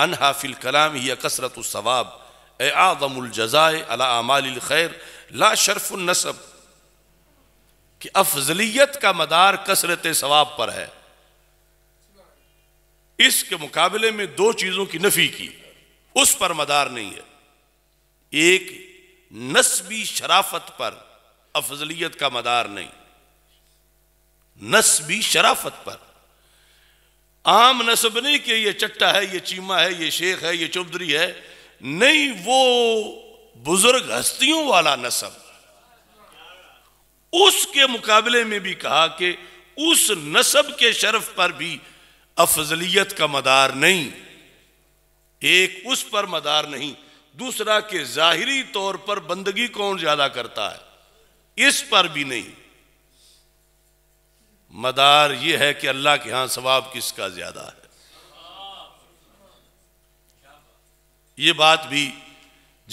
अन हाफिल कलाम ही कसरत सवाब ए आज़मुलजज़ाए खैर ला नसब कि अफजलियत का मदार कसरत सवाब पर है इसके मुकाबले में दो चीज़ों की नफ़ी की उस पर मदार नहीं है एक नस्बी शराफत पर अफजलियत का मदार नहीं नस्बी शराफत पर आम नस्ब नहीं कि ये चट्टा है यह चीमा है यह शेख है यह चौधरी है नहीं वो बुजुर्ग हस्तियों वाला नस्ब उसके मुकाबले में भी कहा कि उस नस्ब के शर्फ पर भी अफजलियत का मदार नहीं एक उस पर मदार नहीं दूसरा कि जाहिरी तौर पर बंदगी कौन ज्यादा करता है इस पर भी नहीं मदार यह है कि अल्लाह के यहां सवाब किसका ज्यादा है ये बात भी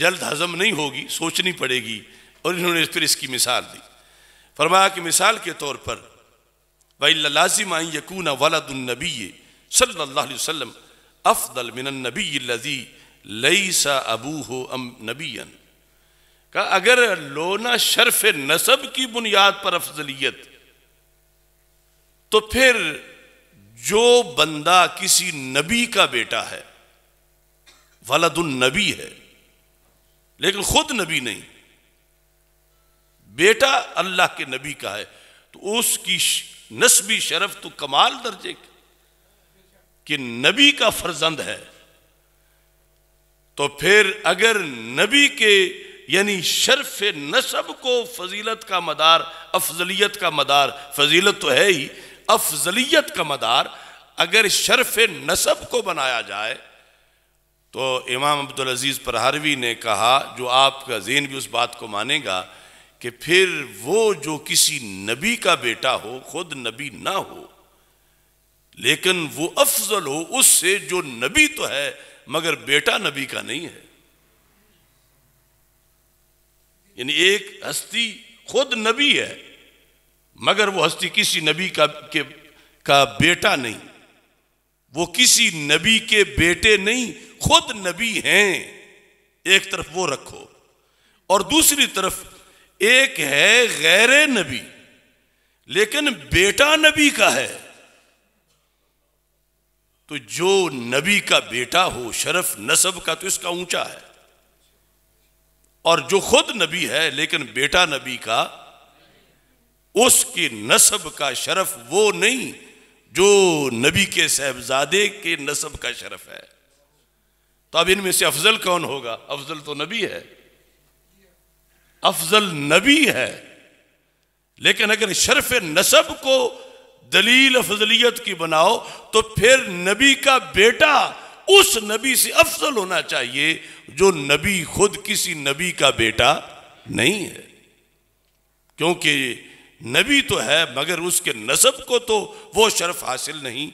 जल्द हजम नहीं होगी सोचनी पड़ेगी और इन्होंने फिर इसकी मिसाल दी फरमाया कि मिसाल के तौर पर वही लाजिम आई यकून वलदुलनबी सल्ला वसम अफदल मिनबी लजी लई सा अबू हो अम नबीन का अगर लोना शर्फ नसब की बुनियाद पर अफजलियत तो फिर जो बंदा किसी नबी का बेटा है वलदुल नबी है लेकिन खुद नबी नहीं बेटा अल्लाह के नबी का है तो उसकी नस्बी शरफ तो कमाल दर्जे की नबी का फर्जंद है तो फिर अगर नबी के यानी शर्फ नसब को फजीलत का मदार अफजलियत का मदार फजीलत तो है ही अफजलियत का मदार अगर शर्फ नसब को बनाया जाए तो इमाम अब्दुल अजीज़ परहारवी ने कहा जो आपका जेन भी उस बात को मानेगा कि फिर वो जो किसी नबी का बेटा हो खुद नबी ना हो लेकिन वो अफजल हो उससे जो नबी तो है मगर बेटा नबी का नहीं है यानी एक हस्ती खुद नबी है मगर वो हस्ती किसी नबी का के का बेटा नहीं वो किसी नबी के बेटे नहीं खुद नबी हैं एक तरफ वो रखो और दूसरी तरफ एक है गैर नबी लेकिन बेटा नबी का है तो जो नबी का बेटा हो शरफ नसब का तो इसका ऊंचा है और जो खुद नबी है लेकिन बेटा नबी का उसकी नसब का शरफ वो नहीं जो नबी के साहबजादे के नसब का शरफ है तो अब इनमें से अफजल कौन होगा अफजल तो नबी है अफजल नबी है लेकिन अगर शरफ नसब को दलील फजलियत की बनाओ तो फिर नबी का बेटा उस नबी से अफजल होना चाहिए जो नबी खुद किसी नबी का बेटा नहीं है क्योंकि नबी तो है मगर उसके नसब को तो वो शरफ हासिल नहीं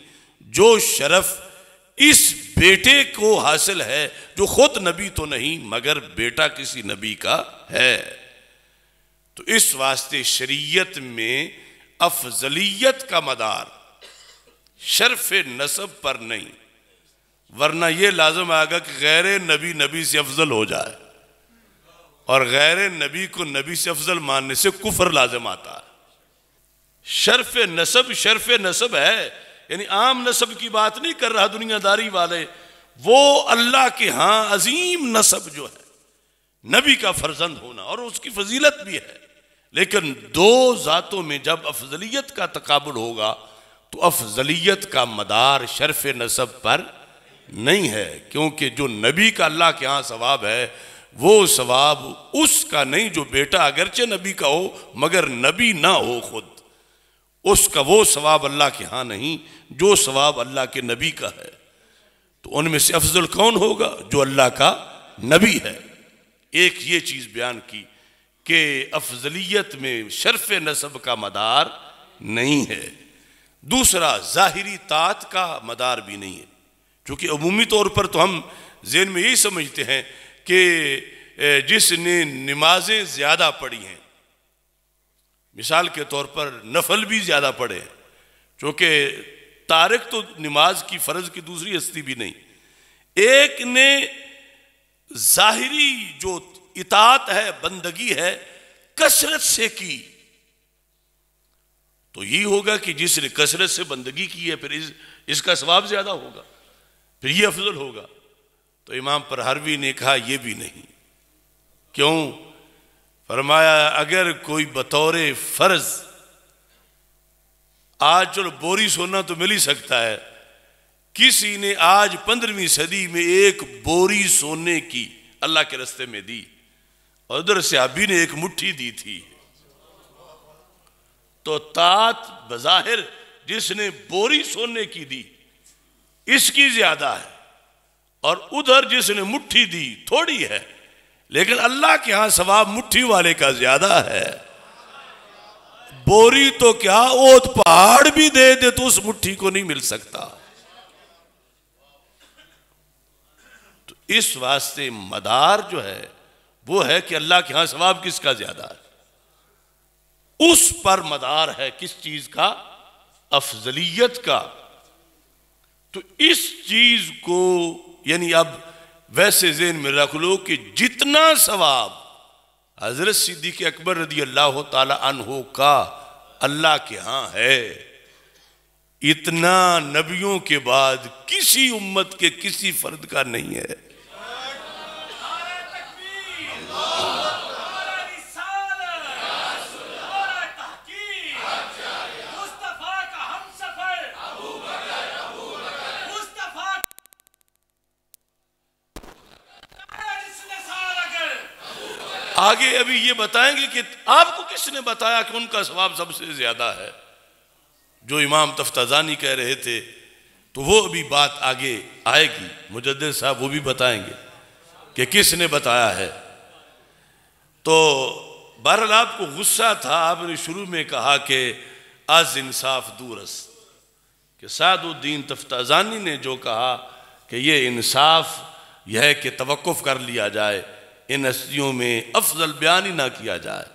जो शरफ इस बेटे को हासिल है जो खुद नबी तो नहीं मगर बेटा किसी नबी का है तो इस वास्ते शरीयत में अफजलियत का मदार शर्फ नसब पर नहीं वरना यह लाजम आएगा कि गैर नबी नबी से अफजल हो जाए और गैर नबी को नबी से अफजल मानने से कुफर लाजम आता है शर्फ नसब शर्फ नसब है यानी आम नसब की बात नहीं कर रहा दुनियादारी वाले वो अल्लाह के हां अजीम नसब जो है नबी का फर्जंद होना और उसकी फजीलत भी है लेकिन दो ज़ातों में जब अफजलियत का तकबुल होगा तो अफजलियत का मदार शर्फ नसब पर नहीं है क्योंकि जो नबी का अल्लाह के यहाँ सवाब है वो सवाब उसका नहीं जो बेटा अगरचे नबी का हो मगर नबी ना हो खुद उसका वो सवाब अल्लाह के यहाँ नहीं जो सवाब अल्लाह के नबी का है तो उनमें से अफजल कौन होगा जो अल्लाह का नबी है एक ये चीज़ बयान की के अफजलियत में शर्फ नसब का मदार नहीं है दूसरा ज़ाहरी तात का मदार भी नहीं है चूंकि अमूमी तौर पर तो हम जेन में यही समझते हैं कि जिसने नमाजें ज़्यादा पढ़ी हैं मिसाल के तौर पर नफल भी ज़्यादा पढ़े हैं चूंकि तारक तो नमाज की फ़र्ज़ की दूसरी हस्ती भी नहीं एक ने ज़ाहरी जो इतात है बंदगी है कसरत से की तो यही होगा कि जिसने कसरत से बंदगी की है फिर इस, इसका स्वाब ज्यादा होगा फिर ये अफजल होगा तो इमाम परहरवी ने कहा यह भी नहीं क्यों फरमाया अगर कोई बतौर फर्ज आज चलो बोरी सोना तो मिल ही सकता है किसी ने आज पंद्रहवीं सदी में एक बोरी सोने की अल्लाह के रस्ते में दी उधर से अभी ने एक मुट्ठी दी थी तो तात बज़ाहिर जिसने बोरी सोने की दी इसकी ज्यादा है और उधर जिसने मुट्ठी दी थोड़ी है लेकिन अल्लाह के यहां सवाब मुट्ठी वाले का ज्यादा है बोरी तो क्या ओत पहाड़ भी दे दे तो उस मुट्ठी को नहीं मिल सकता तो इस वास्ते मदार जो है वो है कि अल्लाह के यहां सवाब किसका ज्यादा है उस पर मदार है किस चीज का अफजलियत का तो इस चीज को यानी अब वैसे जेन में रख लो कि जितना सवाब हजरत सिद्दीक अकबर रदी अल्लाह तहो का अल्लाह के यहां है इतना नबियों के बाद किसी उम्मत के किसी फर्द का नहीं है आगे अभी ये बताएंगे कि आपको किसने बताया कि उनका स्वाब सबसे ज्यादा है जो इमाम तफ्ताजानी कह रहे थे तो वो अभी बात आगे आएगी मुजद साहब वो भी बताएंगे कि किसने बताया है तो बहरहाल आपको गुस्सा था आपने शुरू में कहा कि आज इंसाफ दूरस कि सादुद्दीन तफ्ताजानी ने जो कहा कि ये इंसाफ यह है कि तवक्फ कर लिया जाए इन हस्तियों में अफजल बयान ही ना किया जाए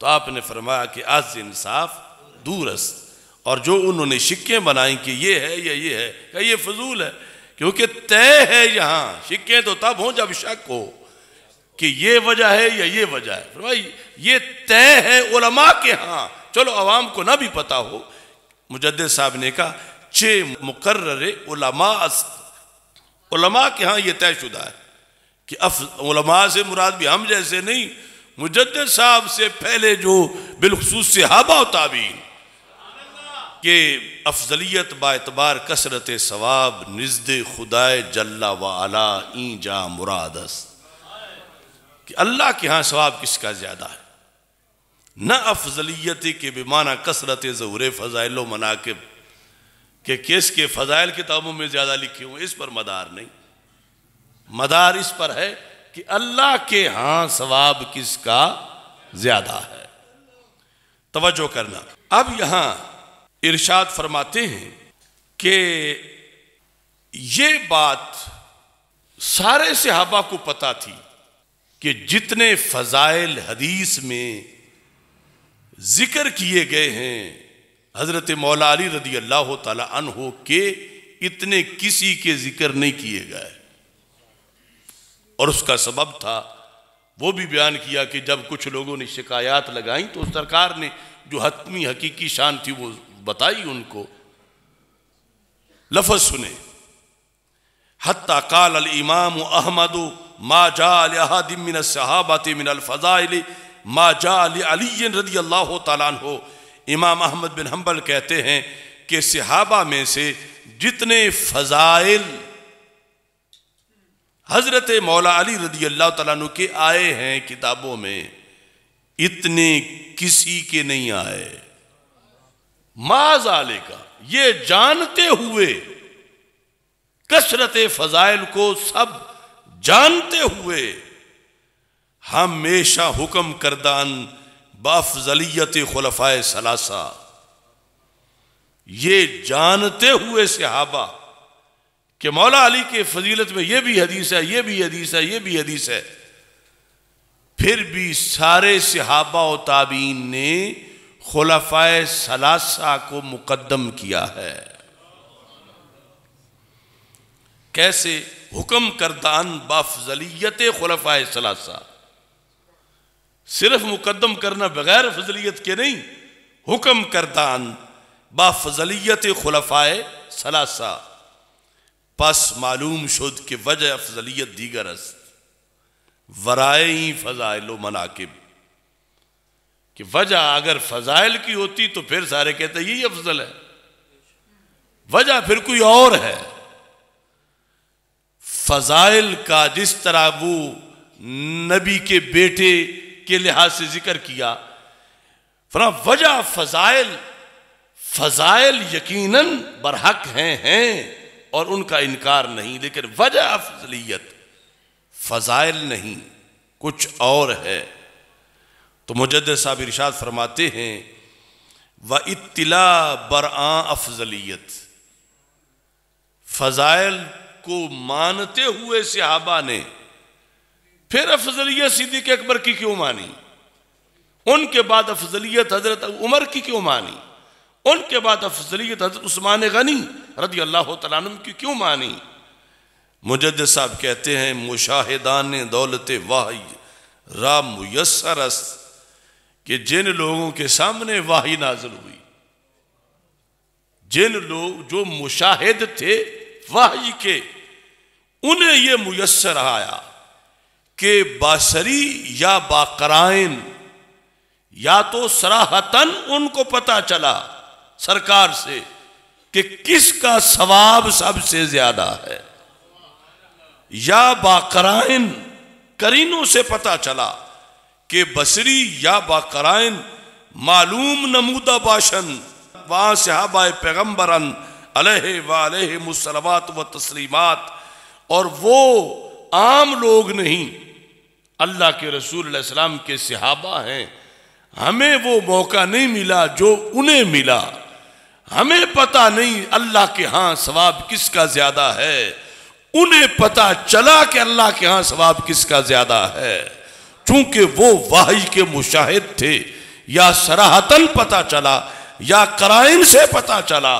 तो आपने फरमाया कि आज इंसाफ दूरस्त और जो उन्होंने शिक्के बनाई कि ये है या ये है क्या ये फजूल है क्योंकि तय है यहाँ शिक्के तो तब हों जब शक हो कि ये वजह है या ये वजह है फरमाई ये तय है उलमा के हाँ चलो अवाम को ना भी पता हो मुजद साहब ने कहा चे मुकर्रे उलमा उलमा के हाँ ये तयशुदा है कि अफलमा से मुराद भी हम जैसे नहीं मुजद साहब से पहले जो बिलखसूस सहाबा ताबीन के अफजलियत बातबार कसरत सवाब नज़द खुदाए जल्ला वाला ई जा मुरादस कि अल्लाह के यहाँ स्वाब किसका ज़्यादा है न अफजलियत के बेमाना कसरत ज़हूर फजाइलो मनाकब के केस के फ़जाइल किताबों में ज़्यादा लिखे हुए इस पर मदार नहीं मदार इस पर है कि अल्लाह के हां सवाब किसका ज्यादा है तवज्जो करना अब यहां इरशाद फरमाते हैं कि ये बात सारे सहाबा को पता थी कि जितने फ़जाइल हदीस में जिक्र किए गए हैं हज़रत मौला अली रदी अल्लाह तन के इतने किसी के जिक्र नहीं किए गए और उसका सबब था वो भी बयान किया कि जब कुछ लोगों ने शिकायत लगाई तो सरकार ने जो हतमी हकीकी शान थी वो बताई उनको लफज सुने हत्ता काल अल इमाम अहमद मा जादिमिन सहाबत मिन अलफ़ाइल मा जाली रदी अल्लाह तालान हो इमाम अहमद बिन हम्बल कहते हैं कि सहाबा में से जितने फ़ज़ाइल हज़रत मौला अली रदी अल्लाह तु के आए हैं किताबों में इतने किसी के नहीं आए माजाले का ये जानते हुए कसरत फजाइल को सब जानते हुए हमेशा हुक्म करदान बाफजलियत खुलफाए सलासा ये जानते हुए सिहाबा कि मौला अली के फजीलत में यह भी हदीस है यह भी हदीस है यह भी हदीस है फिर भी सारे सिहाबा व ताबीन ने खुलाफाए सलासा को मुकदम किया है कैसे हुक्म करदान बाफजलियत खुलफाए सलासा सिर्फ मुकदम करना बगैर फजलियत के नहीं हुक्म करदान बाफजलियत खुलफाए सलासा पस मालूम शुद के वजह अफजलियत दीगर अस्त वराए ही फ़जाइल मनाकिब कि वजह अगर फ़जाइल की होती तो फिर सारे कहते यही अफजल है वजह फिर कोई और है फ़जाइल का जिस तरह वो नबी के बेटे के लिहाज से जिक्र किया फरा वजह फ़जाइल फ़जाइल यकीनन बरहक हैं हैं और उनका इनकार नहीं लेकिन वजह अफजलियत फजाइल नहीं कुछ और है तो मुजद साहब इरशाद फरमाते हैं व इतला बरआ अफजलियत फजाइल को मानते हुए सहाबा ने फिर अफजलियत सिद्दीक अकबर की क्यों मानी उनके बाद अफजलियत हजरत उमर की क्यों मानी उनके बाद अफजलियत हजरत उस्मान गनी रदी अल्लाह तुम की क्यों मानी मुजद साहब कहते हैं मुशाहिदान दौलत वाहि रा मुयसरस कि जिन लोगों के सामने वाहि नाजल हुई जिन लोग जो मुशाहिद थे वाह के उन्हें यह मुयसर आया कि बासरी या बाकराइन या तो सराहतन उनको पता चला सरकार से कि किसका सवाब सबसे ज्यादा है या बाकराइन करीनों से पता चला कि बसरी या बाकराइन मालूम नमूदा बाशन से हाबाए पैगम्बरन अलह मुसलवात व तस्लीमात और वो आम लोग नहीं अल्लाह के रसूल सलाम के सहाबा हैं हमें वो मौका नहीं मिला जो उन्हें मिला हमें पता नहीं अल्लाह के यहां सवाब किसका ज्यादा है उन्हें पता चला कि अल्लाह के यहां सवाब किसका ज्यादा है चूंकि वो वाही के मुशाहिद थे या सराहतन पता चला या क्राइम से पता चला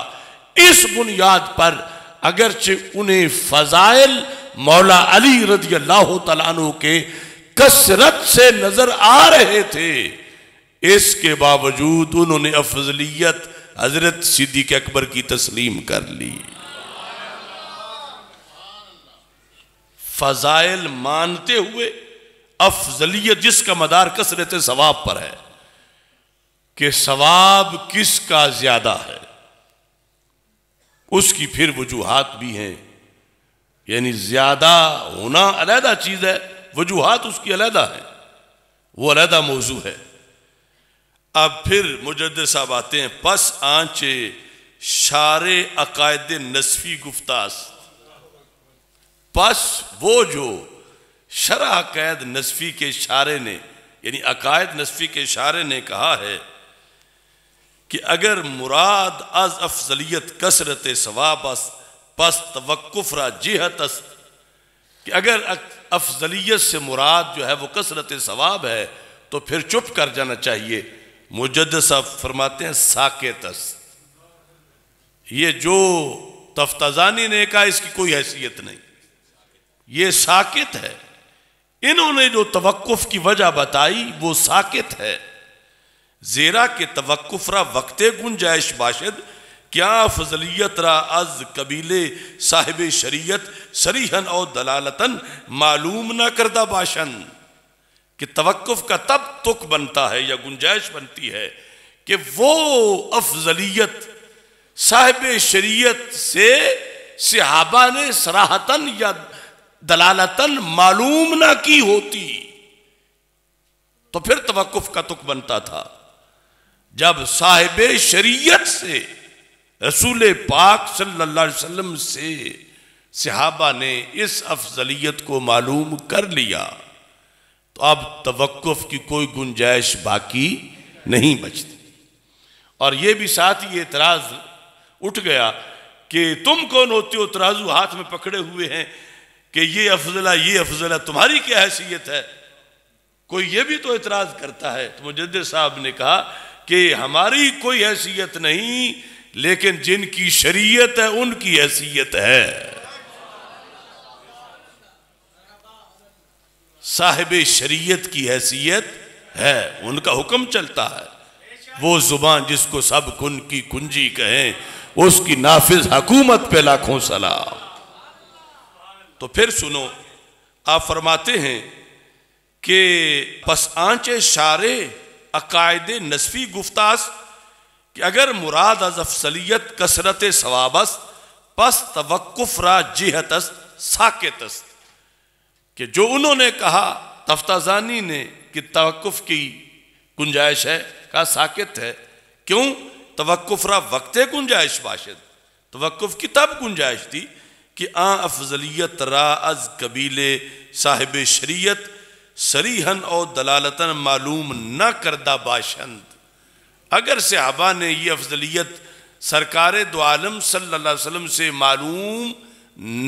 इस बुनियाद पर अगरचे उन्हें फजाइल मौला अली रजी अल्लाह तु के कसरत से नजर आ रहे थे इसके बावजूद उन्होंने अफजलियत हजरत सिद्दीक अकबर की तस्लीम कर ली फजाइल मानते हुए अफजलियत जिसका मदार कसरत सवाब पर है कि सवाब किसका ज्यादा है उसकी फिर वजूहत भी हैं यानी ज्यादा होना अलहदा चीज़ है वजूहत उसकी अलहदा है वो अलहदा मौजू है अब फिर मुजद साहब आते हैं पस आंचे शारे अकायद नस्फी गुफ्तास पस वो जो शरा अकायद नस्फी के इशारे ने यानी अकायद नसफी के इशारे ने कहा है कि अगर मुराद अज अफजलियत कसरत सवाब पस तवकुफरा जिहत कि अगर अफजलियत से मुराद जो है वो कसरत सवाब है तो फिर चुप कर जाना चाहिए मुजद साहब फरमाते हैं साकेतस ये जो तफ्तजानी ने कहा इसकी कोई हैसियत नहीं ये साकेत है इन्होंने जो तवक़ की वजह बताई वो साकेत है जेरा के तवक़ रा वक्त गुंजाइश बाशद क्या फजलियत रा अज कबीले साहिब शरीयत सरीहन और दलालतन मालूम ना करदा बाशन कि तवक्फ का तब तुक बनता है या गुंजाइश बनती है कि वो अफजलियत साहब शरीयत से सिहाबा ने सराहतन या दलालतन मालूम ना की होती तो फिर तवक्फ का तुक बनता था जब साहिब शरीयत से रसूल पाक सल्लल्लाहु अलैहि वसल्लम से सिहाबा ने इस अफजलियत को मालूम कर लिया तो अब तवक्फ की कोई गुंजाइश बाकी नहीं बचती और यह भी साथ ही एतराज उठ गया कि तुम कौन होते हो तराजू हाथ में पकड़े हुए हैं कि ये अफजला ये अफजला तुम्हारी क्या हैसियत है कोई ये भी तो एतराज़ करता है तो मुजद साहब ने कहा कि हमारी कोई हैसियत नहीं लेकिन जिनकी शरीयत है उनकी हैसियत है साहिब शरीयत की हैसियत है उनका हुक्म चलता है वो जुबान जिसको सब कुन की कुंजी कहें उसकी नाफिज हकूमत पे लाखों सलाम तो फिर सुनो आप फरमाते हैं कि बस आंचे शारे अकायदे नस्फी गुफ्तास कि अगर मुराद अज अफसलियत कसरत सवाबस पस तवक्फ रा जिहतस साकेतस्त कि जो उन्होंने कहा तफ्ताजानी ने कि तवक़ुफ़ की गुंजाइश है का साकित है क्यों तवक़ुफ़रा वक्त गुंजाइश बाशद तवक़ुफ़ की तब गुंजाइश थी कि आ अफजलियत रा अज कबीले साहिब शरीयत सरीहन और दलालतन मालूम न करदा बाशंद अगर सहाबा ने यह अफजलियत सरकार दो आलम सल्लल्लाहु अलैहि वसल्लम से मालूम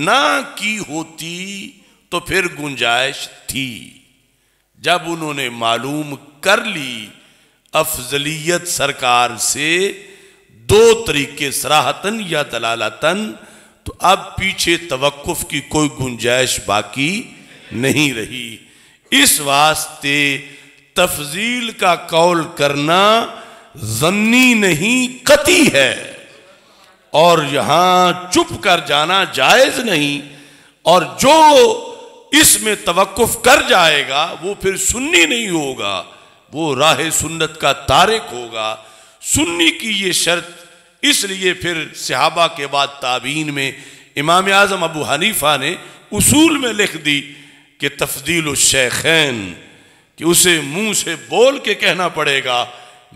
ना की होती तो फिर गुंजाइश थी जब उन्होंने मालूम कर ली अफजलियत सरकार से दो तरीके सराहतन या दलालतन तो अब पीछे तवक्फ की कोई गुंजाइश बाकी नहीं रही इस वास्ते तफजील का कौल करना जन्नी नहीं कती है और यहां चुप कर जाना जायज नहीं और जो इसमें तवक्फ कर जाएगा वो फिर सुन्नी नहीं होगा वो राह सुन्नत का तारक होगा सुन्नी की ये शर्त इसलिए फिर सहाबा के बाद ताबीन में इमाम आज़म अबू हनीफा ने उसूल में लिख दी कि तफदील शैखैन कि उसे मुंह से बोल के कहना पड़ेगा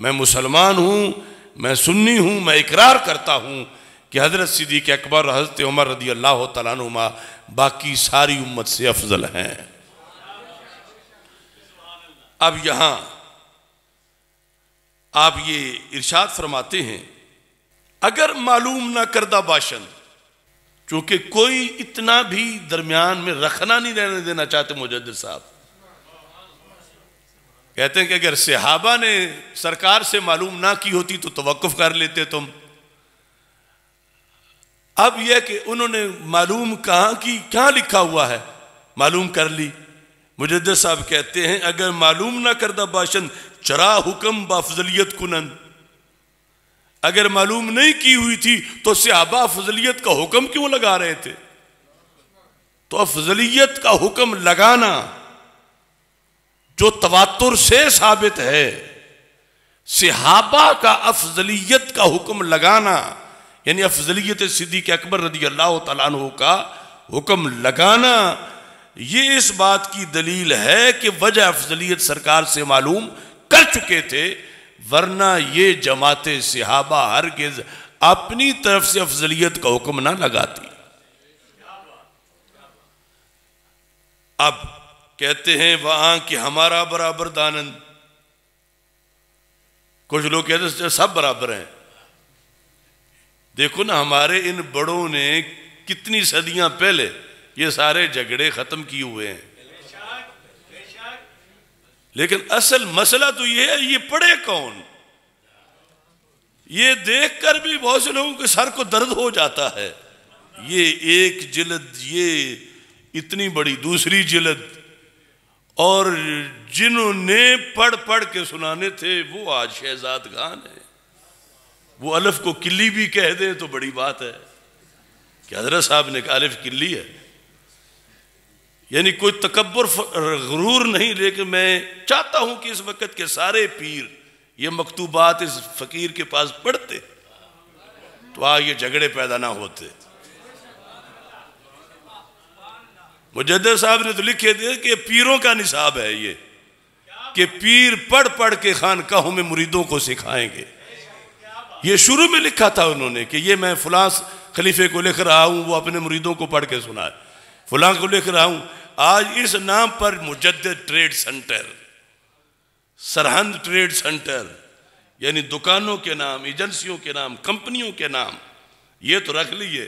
मैं मुसलमान हूँ मैं सुन्नी हूँ मैं इकरार करता हूँ कि हज़रत सिद्दीक अकबर हज़रत उमर रदी अल्लाह तुमा बाकी सारी उम्मत से अफजल हैं अब यहां आप ये इरशाद फरमाते हैं अगर मालूम ना करदा बाशन चूंकि कोई इतना भी दरमियान में रखना नहीं रहने देना चाहते मुजद साहब कहते हैं कि अगर सिहाबा ने सरकार से मालूम ना की होती तो तवक्फ कर लेते तुम अब यह कि उन्होंने मालूम कहा कि क्या लिखा हुआ है मालूम कर ली मुजद साहब कहते हैं अगर मालूम ना करदा बाशन चरा हुक्म बाफजलियत कुनंद अगर मालूम नहीं की हुई थी तो सिहाबा फजलियत का हुक्म क्यों लगा रहे थे तो अफजलियत का हुक्म लगाना जो तवातुर से साबित है सिहाबा का अफजलियत का हुक्म लगाना यानी अफजलियत सिद्दीक अकबर रदी अल्लाह तु का हुक्म लगाना ये इस बात की दलील है कि वजह अफजलियत सरकार से मालूम कर चुके थे वरना ये जमात सिहाबा हर गिज अपनी तरफ से अफजलियत का हुक्म ना लगाती अब कहते हैं वहां कि हमारा बराबर दानंद कुछ लोग कहते सब बराबर हैं देखो ना हमारे इन बड़ों ने कितनी सदियां पहले ये सारे झगड़े खत्म किए हुए हैं लेकिन असल मसला तो ये है ये पढ़े कौन ये देखकर भी बहुत से लोगों के सर को दर्द हो जाता है ये एक जिलद ये इतनी बड़ी दूसरी जिलद और जिन्होंने पढ़ पढ़ के सुनाने थे वो आज शहजाद खान है वो अलफ को किली भी कह दे तो बड़ी बात है कि हजरत साहब ने कहा अलफ किली है यानी कोई तकबर गुरूर नहीं लेकिन मैं चाहता हूं कि इस वक्त के सारे पीर ये मकतूबात इस फकीर के पास पढ़ते तो आ ये झगड़े पैदा ना होते मुजद साहब ने तो लिखे थे कि पीरों का निसाब है ये कि पीर पढ़ पढ़ के खानकाहों में मुरीदों को सिखाएंगे ये शुरू में लिखा था उन्होंने कि ये मैं फलां खलीफे को लिख रहा हूँ वो अपने मुरीदों को पढ़ के सुना है फलां को लिख रहा हूं आज इस नाम पर मुजद trade centre Sirhind trade centre यानी दुकानों के नाम एजेंसियों के नाम कंपनियों के नाम ये तो रख लिए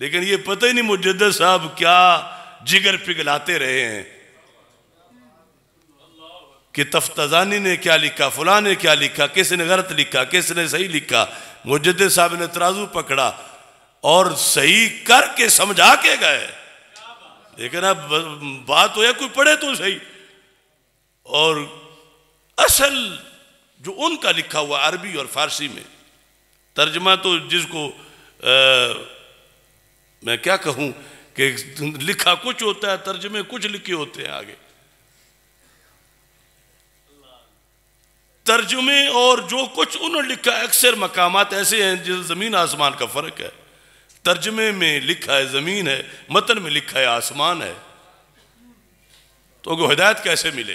लेकिन ये पता ही नहीं मुजद साहब क्या जिगर पिघलाते रहे हैं कि तफ्तजानी ने क्या लिखा फुला ने क्या लिखा किसी ने गलत लिखा किसी ने सही लिखा मुजद साहब ने तराजू पकड़ा और सही करके समझा के गए लेकिन अब बात हो या कोई पढ़े तो सही और असल जो उनका लिखा हुआ अरबी और फारसी में तर्जमा तो जिसको आ, मैं क्या कहूँ कि लिखा कुछ होता है तर्जमे कुछ लिखे होते हैं आगे तर्जुमे और जो कुछ उन्होंने लिखा अक्सर मकाम ऐसे हैं जिस ज़मीन आसमान का फ़र्क है तर्जमे में लिखा है ज़मीन है मतन में लिखा है आसमान है तो वो हिदायत कैसे मिले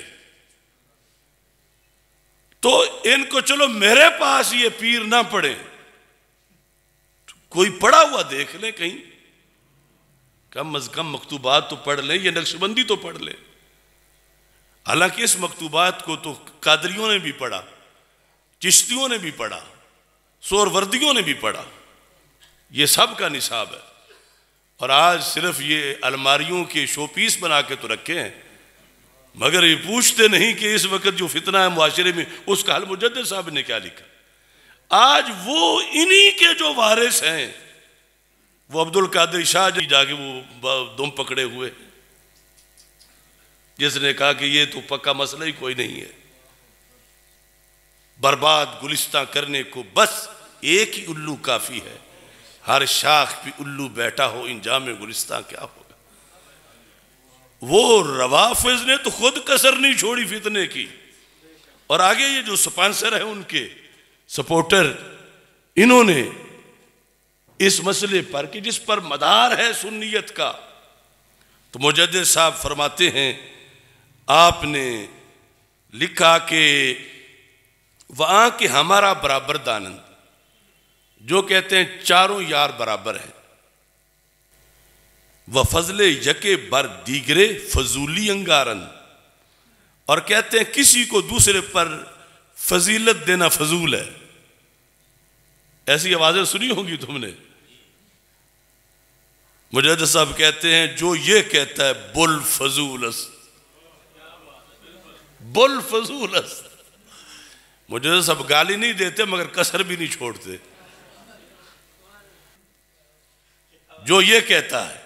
तो इनको चलो मेरे पास ये पीर ना पड़े कोई पड़ा हुआ देख ले कहीं कम अज कम मकतूबात तो पढ़ लें ये नक्शबंदी तो पढ़ लें हालांकि इस मकतूबात को तो कादरियों ने भी पढ़ा चिश्तियों ने भी पढ़ा सोरवर्दियों ने भी पढ़ा ये सब का निसाब है और आज सिर्फ ये अलमारियों के शोपीस बना के तो रखे हैं मगर ये पूछते नहीं कि इस वक्त जो फितना है मुआरे में उसका हल मुजद साहब ने क्या लिखा आज वो इन्हीं के जो वारिस हैं वो अब्दुल कादिर शाह जाके वो दुम पकड़े हुए हैं जिसने कहा कि ये तो पक्का मसला ही कोई नहीं है बर्बाद गुलिस्ता करने को बस एक ही उल्लू काफ़ी है हर शाख भी उल्लू बैठा हो इंजाम गुलिस्ता क्या होगा वो रवाफिज ने तो खुद कसर नहीं छोड़ी फितने की और आगे ये जो स्पॉन्सर है उनके सपोर्टर इन्होंने इस मसले पर कि जिस पर मदार है सुन्नियत का तो मुजद साहब फरमाते हैं आपने लिखा के वहां के हमारा बराबर दानंद जो कहते हैं चारों यार बराबर हैं वह फजले यके बर दीगरे फजूली अंगारन और कहते हैं किसी को दूसरे पर फजीलत देना फजूल है ऐसी आवाज़ें सुनी होंगी तुमने मुजद साहब कहते हैं जो ये कहता है बुल फजूलस बुल फजूल मुझे तो सब गाली नहीं देते मगर कसर भी नहीं छोड़ते जो ये कहता है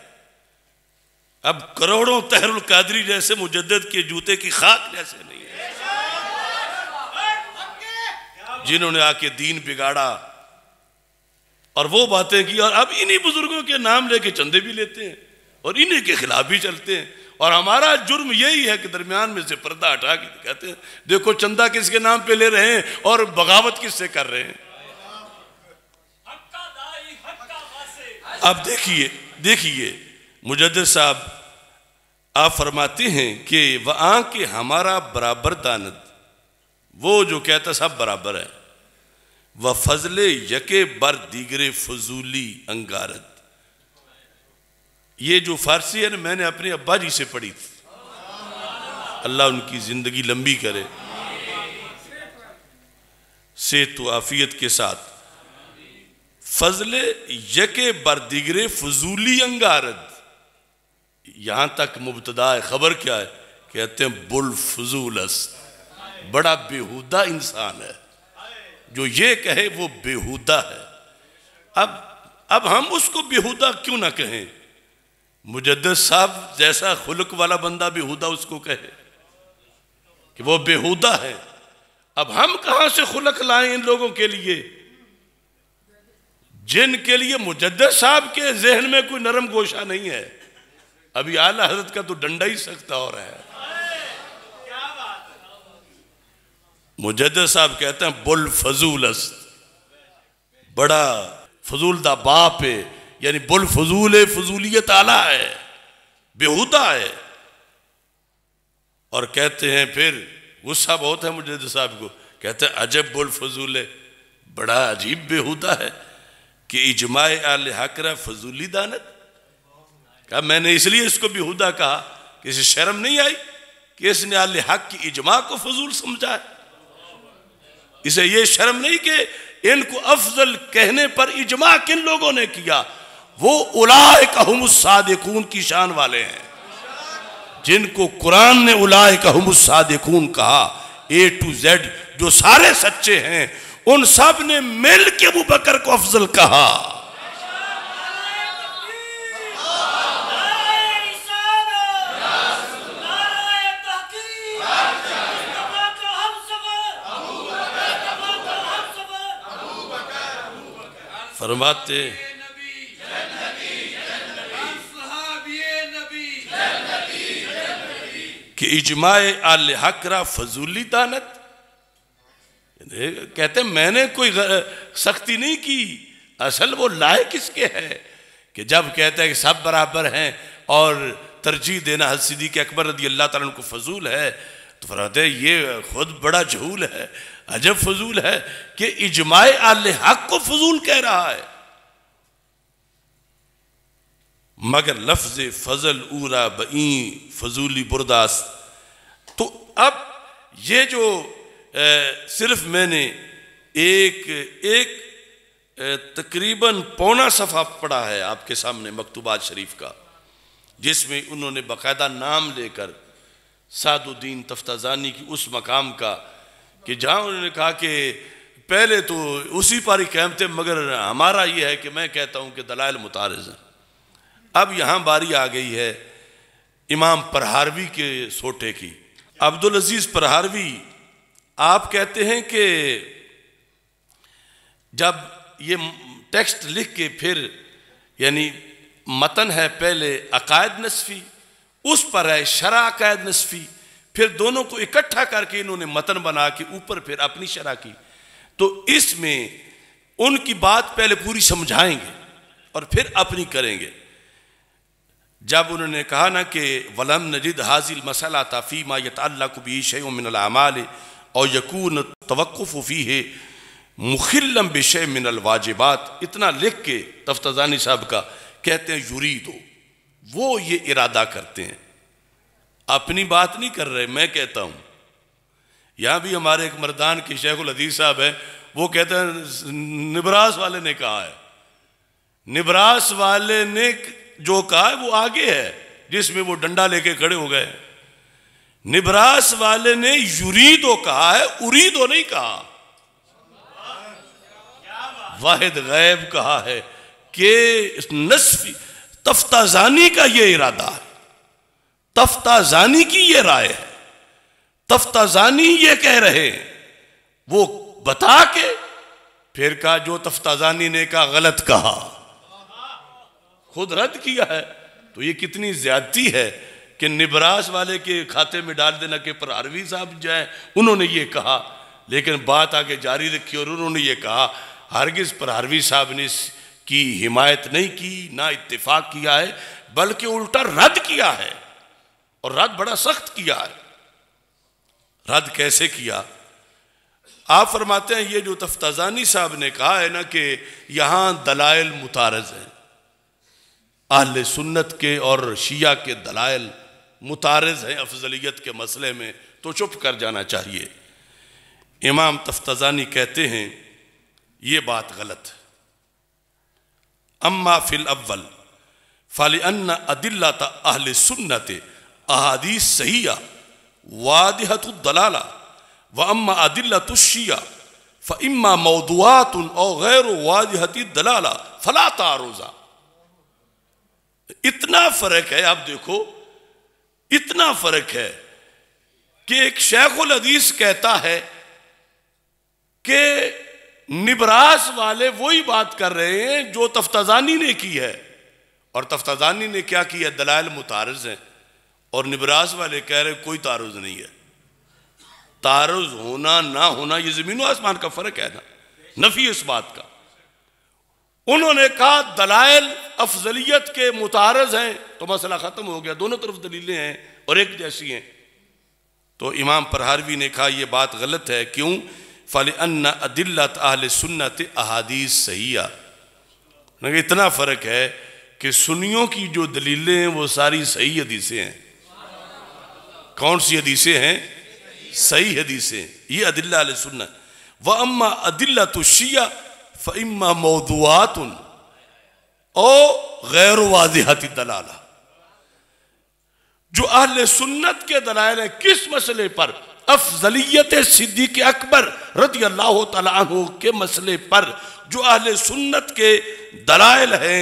अब करोड़ों तहरुल कादरी जैसे मुजद्दद के जूते की खाक जैसे नहीं है जिन्होंने आके दीन बिगाड़ा और वो बातें की और अब इन्हीं बुजुर्गों के नाम लेके चंदे भी लेते हैं और इन्हीं के खिलाफ भी चलते हैं और हमारा जुर्म यही है कि दरमियान में से पर्दा हटा के कहते हैं देखो चंदा किसके नाम पे ले रहे हैं और बगावत किससे कर रहे हैं आप देखिए देखिए मुजद साहब आप फरमाते हैं कि वह आंख हमारा बराबर दानद वो जो कहता सब बराबर है वह फजले यके बर दीगरे फजूली अंगारत ये जो फारसी है ना मैंने अपने अब्बा जी से पढ़ी थी अल्लाह उनकी ज़िंदगी लंबी करे से तो आफियत के साथ फजले यके बर दिगरे फजूली अंगारद यहां तक मुबतदा खबर क्या है कहते हैं बुल फजूल बड़ा बेहूदा इंसान है जो ये कहे वो बेहूदा है अब अब हम उसको बेहूदा क्यों ना कहें मुजद साहब जैसा खुलक वाला बंदा बेहूदा उसको कहे कि वो बेहूदा है अब हम कहां से खुलक लाए इन लोगों के लिए जिनके लिए मुजद साहब के जहन में कोई नरम गोशा नहीं है अभी आला हजरत का तो डंडा ही सकता हो रहा है मुजद साहब कहते हैं बुल फजूल बड़ा फजूल दा बाप है यानी बुल फजूल फजूलियत आला है बेहूदा है और कहते हैं फिर गुस्सा बहुत है मुझे साहब को कहते हैं अजब बुल फजूल है बड़ा अजीब बेहूदा है कि इजमाए आल हकरा फजूली दानत क्या मैंने इसलिए इसको बेहूदा कहा कि इसे शर्म नहीं आई कि इसने आल हक की इजमा को फजूल समझा है इसे ये शर्म नहीं कि इनको अफजल कहने पर इजमा किन लोगों ने किया वो उलाय कहमुसादिकून की शान वाले हैं जिनको कुरान ने उलाय कहमुसादिकून कहा ए टू जेड जो सारे सच्चे हैं उन सब ने मिल के अबू बकर को अफजल कहा फरमाते कि इजमाए आल हक फजूली दानत कहते मैंने कोई सख्ती नहीं की असल वो लाए किसके है कि जब कहते हैं कि सब बराबर हैं और तरजीह देना हज के अकबर रदी अल्लाह तुम को फजूल है तो फरमाते ये खुद बड़ा झूल है अजब फजूल है कि इजमाए आल हक को फजूल कह रहा है मगर लफ्ज फजल उरा बई फजूली बुरदास तो अब ये जो ए, सिर्फ मैंने एक एक तकरीबन पौना सफ़ा पड़ा है आपके सामने मकतूबा शरीफ का जिसमें उन्होंने बाकायदा नाम लेकर सादुद्दीन तफ्ताजानी की उस मकाम का कि जहाँ उन्होंने कहा कि पहले तो उसी पर ही कहम थे मगर हमारा ये है कि मैं कहता हूँ कि दलाल मुतारज़ हैं अब यहां बारी आ गई है इमाम परहारवी के सोटे की अब्दुल अजीज़ परहारवी आप कहते हैं कि जब ये टेक्स्ट लिख के फिर यानी मतन है पहले अकायद नस्फी उस पर है शरा अकायद नस्फी फिर दोनों को इकट्ठा करके इन्होंने मतन बना के ऊपर फिर अपनी शरा की तो इसमें उनकी बात पहले पूरी समझाएंगे और फिर अपनी करेंगे जब उन्होंने कहा ना कि वलम नजिद हाजिल मसला तफ़ी मा कबी शमिनमाल और यकून तवक़ुफ़ी है मुखिलम बिश मिनल वाजिबात इतना लिख के तफ्तानी साहब का कहते हैं यूरी दो वो ये इरादा करते हैं अपनी बात नहीं कर रहे मैं कहता हूँ यहाँ भी हमारे एक मर्दान के शेखुल अदीज साहब हैं वो कहते हैं निबरास वाले ने कहा है निबरास वाले ने जो कहा है वो आगे है जिसमें वो डंडा लेके खड़े हो गए निबरास वाले ने यूरीदो कहा है उरीदो नहीं कहा वाहिद गैब कहा है कि नस्फ तफ्ताजानी का ये इरादा है तफ्ताजानी की ये राय है तफ्ताजानी ये कह रहे वो बता के फिर कहा जो तफ्ताजानी ने कहा गलत कहा खुद रद्द किया है तो ये कितनी ज्यादती है कि निबरास वाले के खाते में डाल देना कि प्रारवी साहब जाए उन्होंने ये कहा लेकिन बात आगे जारी रखी और उन्होंने ये कहा हरगिज परवी साहब ने की हिमायत नहीं की ना इत्तेफाक किया है बल्कि उल्टा रद्द किया है और रद्द बड़ा सख्त किया है रद्द कैसे किया आप फरमाते हैं ये जो तफ्ताजानी साहब ने कहा है ना कि यहां दलाइल मुतारज हैं अहल सुन्नत के और शिया के दलाइल मुतारज हैं अफजलियत के मसले में तो चुप कर जाना चाहिए इमाम तफ्तजानी कहते हैं ये बात गलत अम्मा फिल अव्वल फल अन्ना अदिल्ला अहल सुन्नत अहादी सहिया वादहत दलाला व अम्मा अदिल्ला तुशिया फ़ इम्मा मौदुआत और गैर वादिहती दलाला फला तारोज़ा इतना फर्क है आप देखो इतना फर्क है कि एक शेखुल अदीस कहता है कि निबरास वाले वही बात कर रहे हैं जो तफ्तजानी ने की है और तफ्ताजानी ने क्या किया दलाल मुतारज हैं और निबरास वाले कह रहे कोई तारुज नहीं है तारुज होना ना होना ये जमीन आसमान का फर्क है ना नफी इस बात का उन्होंने कहा दलाइल अफजलियत के मुतारज हैं तो मसला ख़त्म हो गया दोनों तरफ दलीलें हैं और एक जैसी हैं तो इमाम परहारवी ने कहा यह बात गलत है क्यों फल अन्ना अदिल्लत आहल सुन्नत अहादीस सहिया इतना फ़र्क है कि सुनियों की जो दलीलें हैं वो सारी सही हदीसें हैं कौन सी हदीसें हैं सही हदीसें ये अदिल्ला सुन्नत व अम्मा अदिल्ला तो शिया फ़िम मौदूआत ओ गैर वाजहत दलाला जो अहल सुन्नत के दलाल है किस मसले पर अफजलियत सिद्दीक अकबर रदी अल्लाह तु के मसले पर जो अहल सुन्नत के दलाइल हैं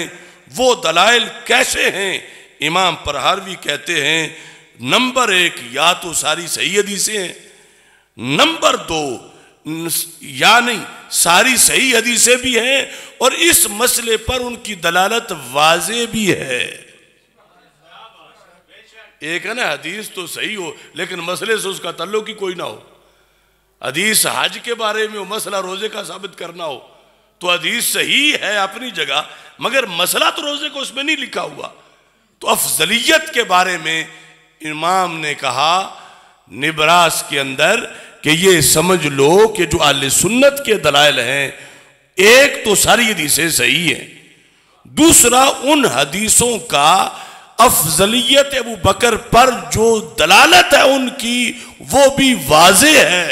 वो दलाइल कैसे हैं इमाम परहारवी कहते हैं नंबर एक या तो सारी सही हदीसें हैं नंबर दो या नहीं सारी सही हदीसें भी हैं और इस मसले पर उनकी दलालत वाजे भी है एक है ना हदीस तो सही हो लेकिन मसले से उसका तल्लु की कोई ना हो हदीस हज के बारे में हो मसला रोजे का साबित करना हो तो हदीस सही है अपनी जगह मगर मसला तो रोजे को उसमें नहीं लिखा हुआ तो अफजलियत के बारे में इमाम ने कहा निबरास के अंदर कि ये समझ लो कि जो आल सुन्नत के दलाल हैं एक तो सारी हदीसें सही हैं दूसरा उन हदीसों का अफजलियत अबू बकर पर जो दलालत है उनकी वो भी वाज है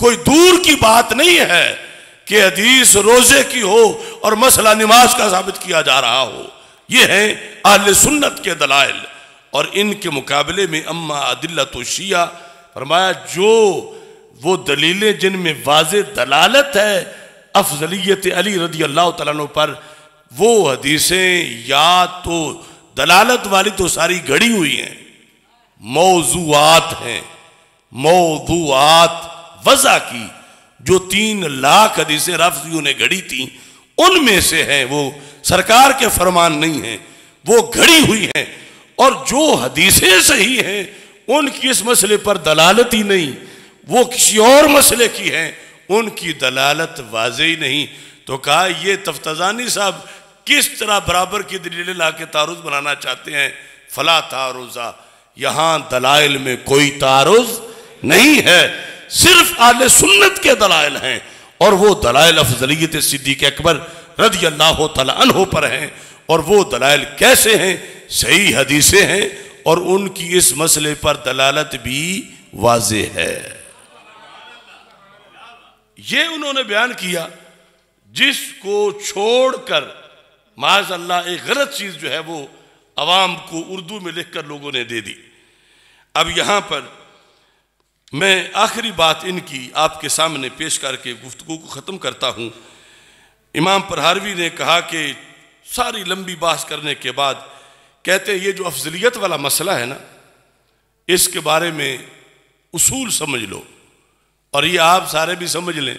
कोई दूर की बात नहीं है कि हदीस रोजे की हो और मसला नमाज का साबित किया जा रहा हो ये है आल सुन्नत के दलाल और इनके मुकाबले में अम्मा अदिल्ला तो शिया फरमाया जो वो दलीलें जिनमें वाज दलालत है अफजलियत अली रदी अल्लाह तु पर वो हदीसें या तो दलालत वाली तो सारी घड़ी हुई हैं मौजूआत हैं मौजूआत वजा की जो तीन लाख हदीसें रफ्जियों ने घड़ी थी उनमें से हैं वो सरकार के फरमान नहीं हैं वो घड़ी हुई हैं और जो हदीसें सही हैं उनकी इस मसले पर दलालत ही नहीं वो किसी और मसले की है उनकी दलालत वाज ही नहीं तो कहा ये तफ्तजानी साहब किस तरह बराबर की दलीलें ला के तारुज बनाना चाहते हैं फला तारुजा यहां दलाइल में कोई तारुज नहीं है सिर्फ आल सुन्नत के दलाइल हैं और वो दलाइल अफजलियत सिद्दीक अकबर रदी अल्लाह तहो पर हैं और वो दलाइल कैसे हैं सही हदीसें हैं और उनकी इस मसले पर दलालत भी वाज है ये उन्होंने बयान किया जिसको छोड़कर माज अल्लाह एक गलत चीज़ जो है वो आवाम को उर्दू में लिख कर लोगों ने दे दी अब यहां पर मैं आखिरी बात इनकी आपके सामने पेश करके गुफ्तु को ख़त्म करता हूं इमाम परहारवी ने कहा कि सारी लंबी बात करने के बाद कहते हैं ये जो अफजलियत वाला मसला है ना इसके बारे में उसूल समझ लो और ये आप सारे भी समझ लें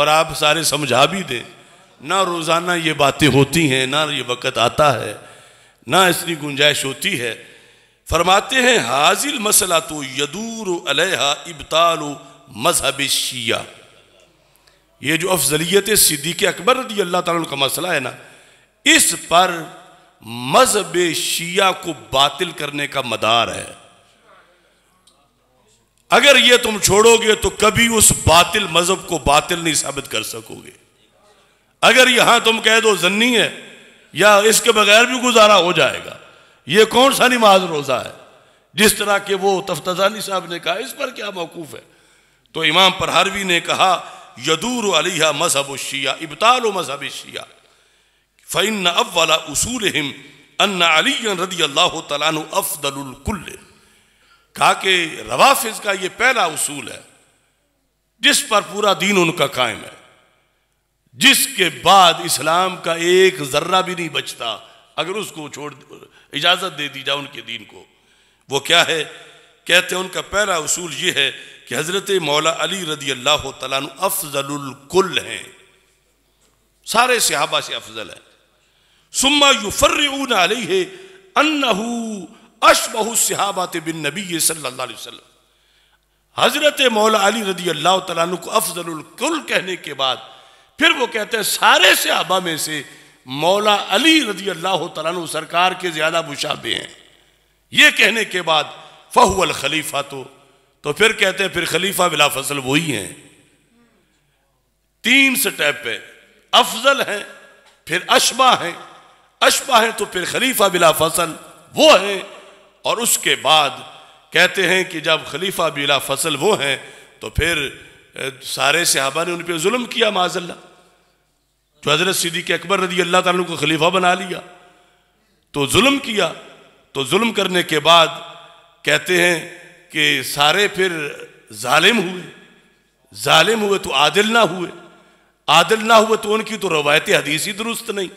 और आप सारे समझा भी दें ना रोज़ाना ये बातें होती हैं ना ये वक़्त आता है ना इतनी गुंजाइश होती है फरमाते हैं हाजिल मसला तो यदूर अलहा इबतालो मजहब शिया ये जो अफजलियत सिद्दीक अकबर रदी अल्लाह तला का मसला है ना इस पर मजहब शिया को बातिल करने का मदार है अगर ये तुम छोड़ोगे तो कभी उस बातिल मजहब को बातिल नहीं साबित कर सकोगे अगर यहां तुम कह दो जन्नी है या इसके बगैर भी गुजारा हो जाएगा ये कौन सा नमाज रोजा है जिस तरह के वो तफ्तानी साहब ने कहा इस पर क्या मौकूफ है तो इमाम परहारवी ने कहा यदूर अलिया मजहब शिया इबताल मजहब शिया फ़ैन अव्वला उसूल हिम अन्ना अली रदी अल्लाह तला अफदलकुल कहा कि रवाफिज का ये पहला उसूल है जिस पर पूरा दीन उनका कायम है जिसके बाद इस्लाम का एक ज़र्रा भी नहीं बचता अगर उसको छोड़ इजाज़त दे दी जाए उनके दीन को वो क्या है कहते हैं उनका पहला उसूल ये है कि हज़रत मौला अली रदी अल्लाह तला अफजलकुल हैं सारे सहाबा से अफजल हैं सुम्मा युफर्रून अलैहि अन्नहु अशबहु सहाबात बिन नबी सल्लल्लाहु अलैहि वसल्लम हजरत मौला अली रजी अल्लाह तआला को अफजलुल कुल कहने के बाद फिर वो कहते हैं सारे सहाबा में से मौला अली रजी अल्लाह तु सरकार के ज़्यादा मुशाबे हैं ये कहने के बाद फहुल खलीफा तो तो फिर कहते हैं फिर खलीफा बिला फसल वही हैं तीन स्टेप पे अफजल हैं फिर अशबा हैं अशबा है तो फिर खलीफा बिला फसल वो है और उसके बाद कहते हैं कि जब खलीफा बिला फसल वो हैं तो फिर सारे सिहाबा ने उन पर जुल्म किया माजल्ला जो हजरत सिद्दीक अकबर रजी अल्लाह तुम को खलीफा बना लिया तो जुल्म किया तो जुल्म करने के बाद कहते हैं कि सारे फिर जालिम हुए जालिम हुए तो आदिल ना हुए आदिल ना हुए तो उनकी तो रवायती हदीसी दुरुस्त नहीं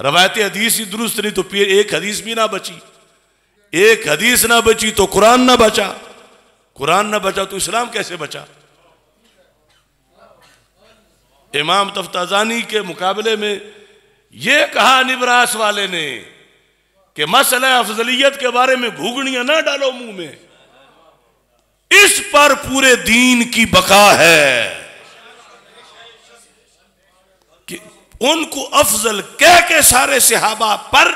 रवायत हदीस ही दुरुस्त नहीं तो फिर एक हदीस भी ना बची एक हदीस ना बची तो कुरान ना बचा कुरान ना बचा तो इस्लाम कैसे बचा इमाम तफ्ताजानी के मुकाबले में यह कहा निबरास वाले ने कि मसला अफजलियत के बारे में घूगड़ियां ना डालो मुंह में इस पर पूरे दीन की बका है उनको अफजल कह के सारे सहाबा पर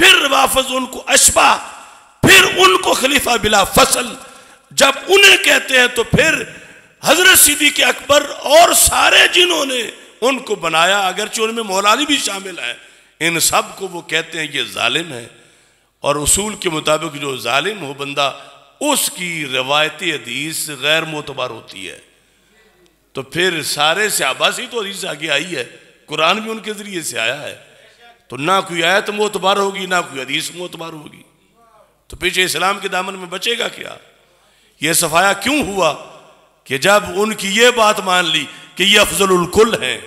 फिर वाफज उनको अशबा फिर उनको खलीफा बिला फसल जब उन्हें कहते हैं तो फिर हजरत सिद्दीक अकबर और सारे जिन्होंने उनको बनाया अगरचे उनमें मौलानी भी शामिल है इन सब को वो कहते हैं ये जालिम है और उसूल के मुताबिक जो जालिम हो बंदा उसकी रवायती हदीस गैर मोतबार होती है तो फिर सारे से आबासी तो हदीस आगे आई है कुरान भी उनके ज़रिए से आया है तो ना कोई आयत मोतबार होगी ना कोई अदीस मोतबार होगी तो पीछे इस्लाम के दामन में बचेगा क्या यह सफाया क्यों हुआ कि जब उनकी यह बात मान ली कि ये अफजलकुल हैं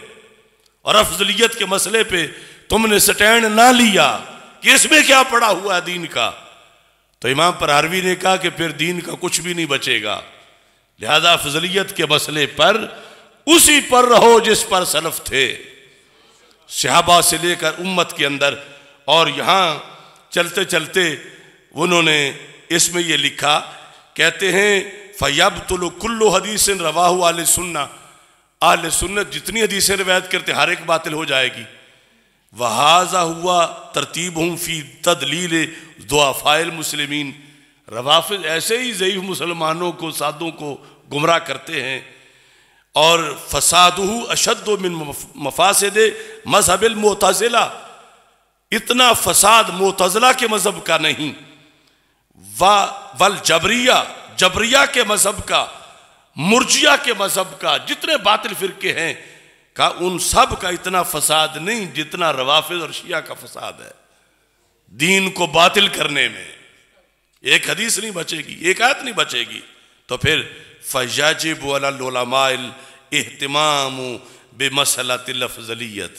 और अफजलियत के मसले पे तुमने स्टैंड ना लिया कि इसमें क्या पड़ा हुआ है दीन का तो इमाम पर परारवी ने कहा कि फिर दीन का कुछ भी नहीं बचेगा लिहाजा अफजलियत के मसले पर उसी पर रहो जिस पर सलफ थे सहाबा से लेकर उम्मत के अंदर और यहाँ चलते चलते उन्होंने इसमें ये लिखा कहते हैं फ़ैब तुल कुल्लो हदीस रवाह आल सुन्ना आल सुन्नत जितनी हदीसें रवायत करते हर एक बातिल हो जाएगी वहाजा हुआ तरतीब हूँ फ़ी तदलील दुआफ़ाइल मुसलमिन रवाफ़ ऐसे ही ज़यीफ़ मुसलमानों को साधों को गुमराह करते हैं और फसादू अशद मिन मफासद मजहबिल मोतजिला इतना फसाद मोतज़ला के मज़हब का नहीं वा वल जबरिया जबरिया के मज़हब का मुर्जिया के मज़हब का जितने बातिल फ़िरके हैं का उन सब का इतना फसाद नहीं जितना रवाफिज और शिया का फसाद है दीन को बातिल करने में एक हदीस नहीं बचेगी एक आयत नहीं बचेगी तो फिर फजाजिब वाल एहतमाम बेमसलत अफजलियत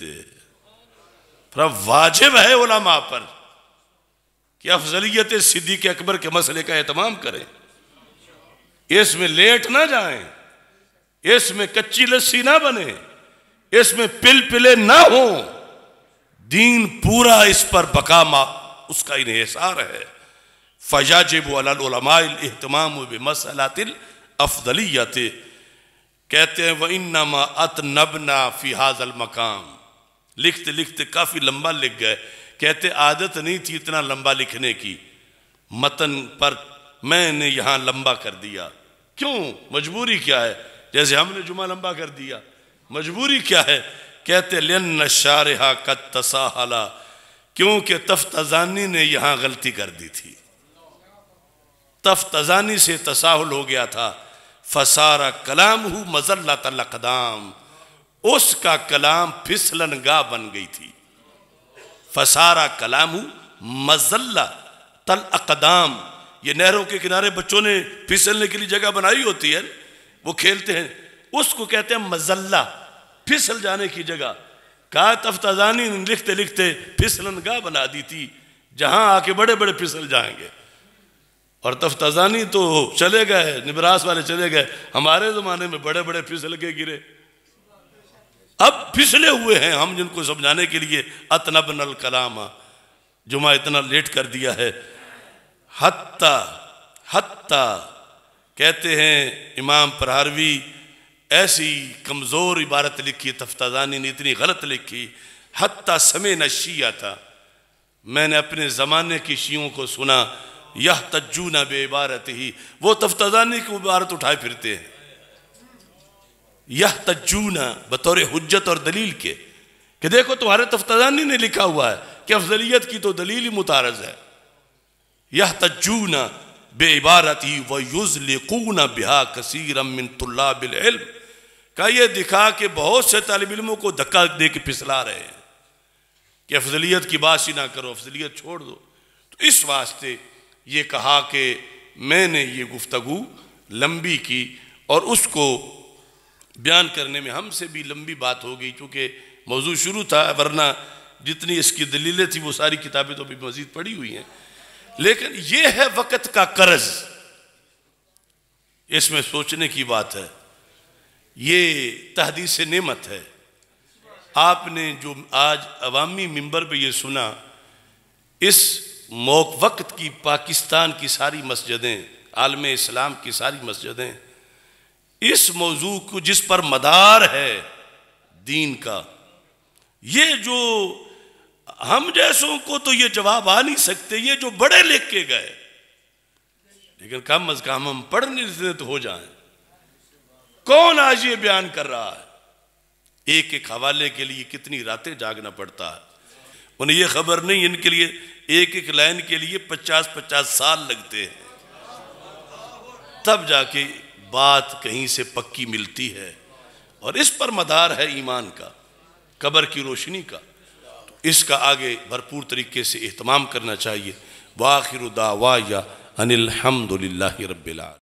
वाजिब है ओलामा पर कि अफजलियत सिद्दीक अकबर के मसले का एहतमाम करें इसमें लेट ना जाए इसमें कच्ची लस्सी ना बने इसमें पिल पिले ना हो दीन पूरा इस पर बकामा उसका इन्हसार है फजाजिब वाल एहतमाम बेमसलातिल अफजलियत कहते हैं वह इन नमा अत नबना फ़िहाजल मकाम लिखते लिखते काफ़ी लंबा लिख गए कहते आदत नहीं थी इतना लंबा लिखने की मतन पर मैंने यहां लंबा कर दिया क्यों मजबूरी क्या है जैसे हमने जुमा लंबा कर दिया मजबूरी क्या है कहते न शारहा कत तसाहला क्योंकि तफ्तानी ने यहाँ गलती कर दी थी तफ्तजानी से तसाहुल हो गया था फसारा कलाम हु मजल्ला तलकदाम उसका कलाम फिसलन गा बन गई थी फसारा कलाम हु मजल्ला तल अकदाम ये नहरों के किनारे बच्चों ने फिसलने के लिए जगह बनाई होती है वो खेलते हैं उसको कहते हैं मजल्ला फिसल जाने की जगह का तफ्तजानी लिखते लिखते फिसलन गा बना दी थी जहां आके बड़े बड़े फिसल जाएंगे और तफ्तजानी तो चले गए निबरास वाले चले गए हमारे ज़माने में बड़े बड़े फिसल के गिरे अब फिसले हुए हैं हम जिनको समझाने के लिए अतनब नल कलामा जुमा इतना लेट कर दिया है हत्ता हत्ता कहते हैं इमाम परहारवी ऐसी कमज़ोर इबारत लिखी तफ्ताजानी ने इतनी गलत लिखी हत्ता समय न शिया था मैंने अपने ज़माने की शियों को सुना यह तज्जू न बेबारत ही वो तफ्तजानी की इबारत उठाए फिरते हैं यह तज्जू न बतौर हजत और दलील के कि देखो तुम्हारे तफ्तजानी ने लिखा हुआ है कि अफजलियत की तो दलील ही मुतारज है यह तज्जू न इबारत ही व युजलिकून बिहा कसीर मिन तुल्लाबिल का यह दिखा कि बहुत से तालब इलमों को धक्का दे के फिसला रहे हैं कि अफजलियत की बात ही ना करो अफजलियत छोड़ दो तो इस वास्ते ये कहा कि मैंने ये गुफ्तगु लंबी की और उसको बयान करने में हमसे भी लंबी बात हो गई क्योंकि मौजू शुरू था वरना जितनी इसकी दलीलें थी वो सारी किताबें तो अभी मजीद पड़ी हुई हैं लेकिन ये है वक़्त का कर्ज इसमें सोचने की बात है ये तहदीस नमत है आपने जो आज अवामी मंबर पर यह सुना इस मौक वक्त की पाकिस्तान की सारी मस्जिदें आलम इस्लाम की सारी मस्जिदें इस मौजू को जिस पर मदार है दीन का ये जो हम जैसों को तो ये जवाब आ नहीं सकते ये जो बड़े लिख के गए लेकिन कम अज कम हम पढ़ नहीं तो हो जाए कौन आज ये बयान कर रहा है एक एक हवाले के लिए कितनी रातें जागना पड़ता है उन्हें यह खबर नहीं इनके लिए एक एक लाइन के लिए पचास पचास साल लगते हैं तब जाके बात कहीं से पक्की मिलती है और इस पर मदार है ईमान का कबर की रोशनी का तो इसका आगे भरपूर तरीके से एहतमाम करना चाहिए वाखिर दावा या अनिलहमदिल्ला रबिला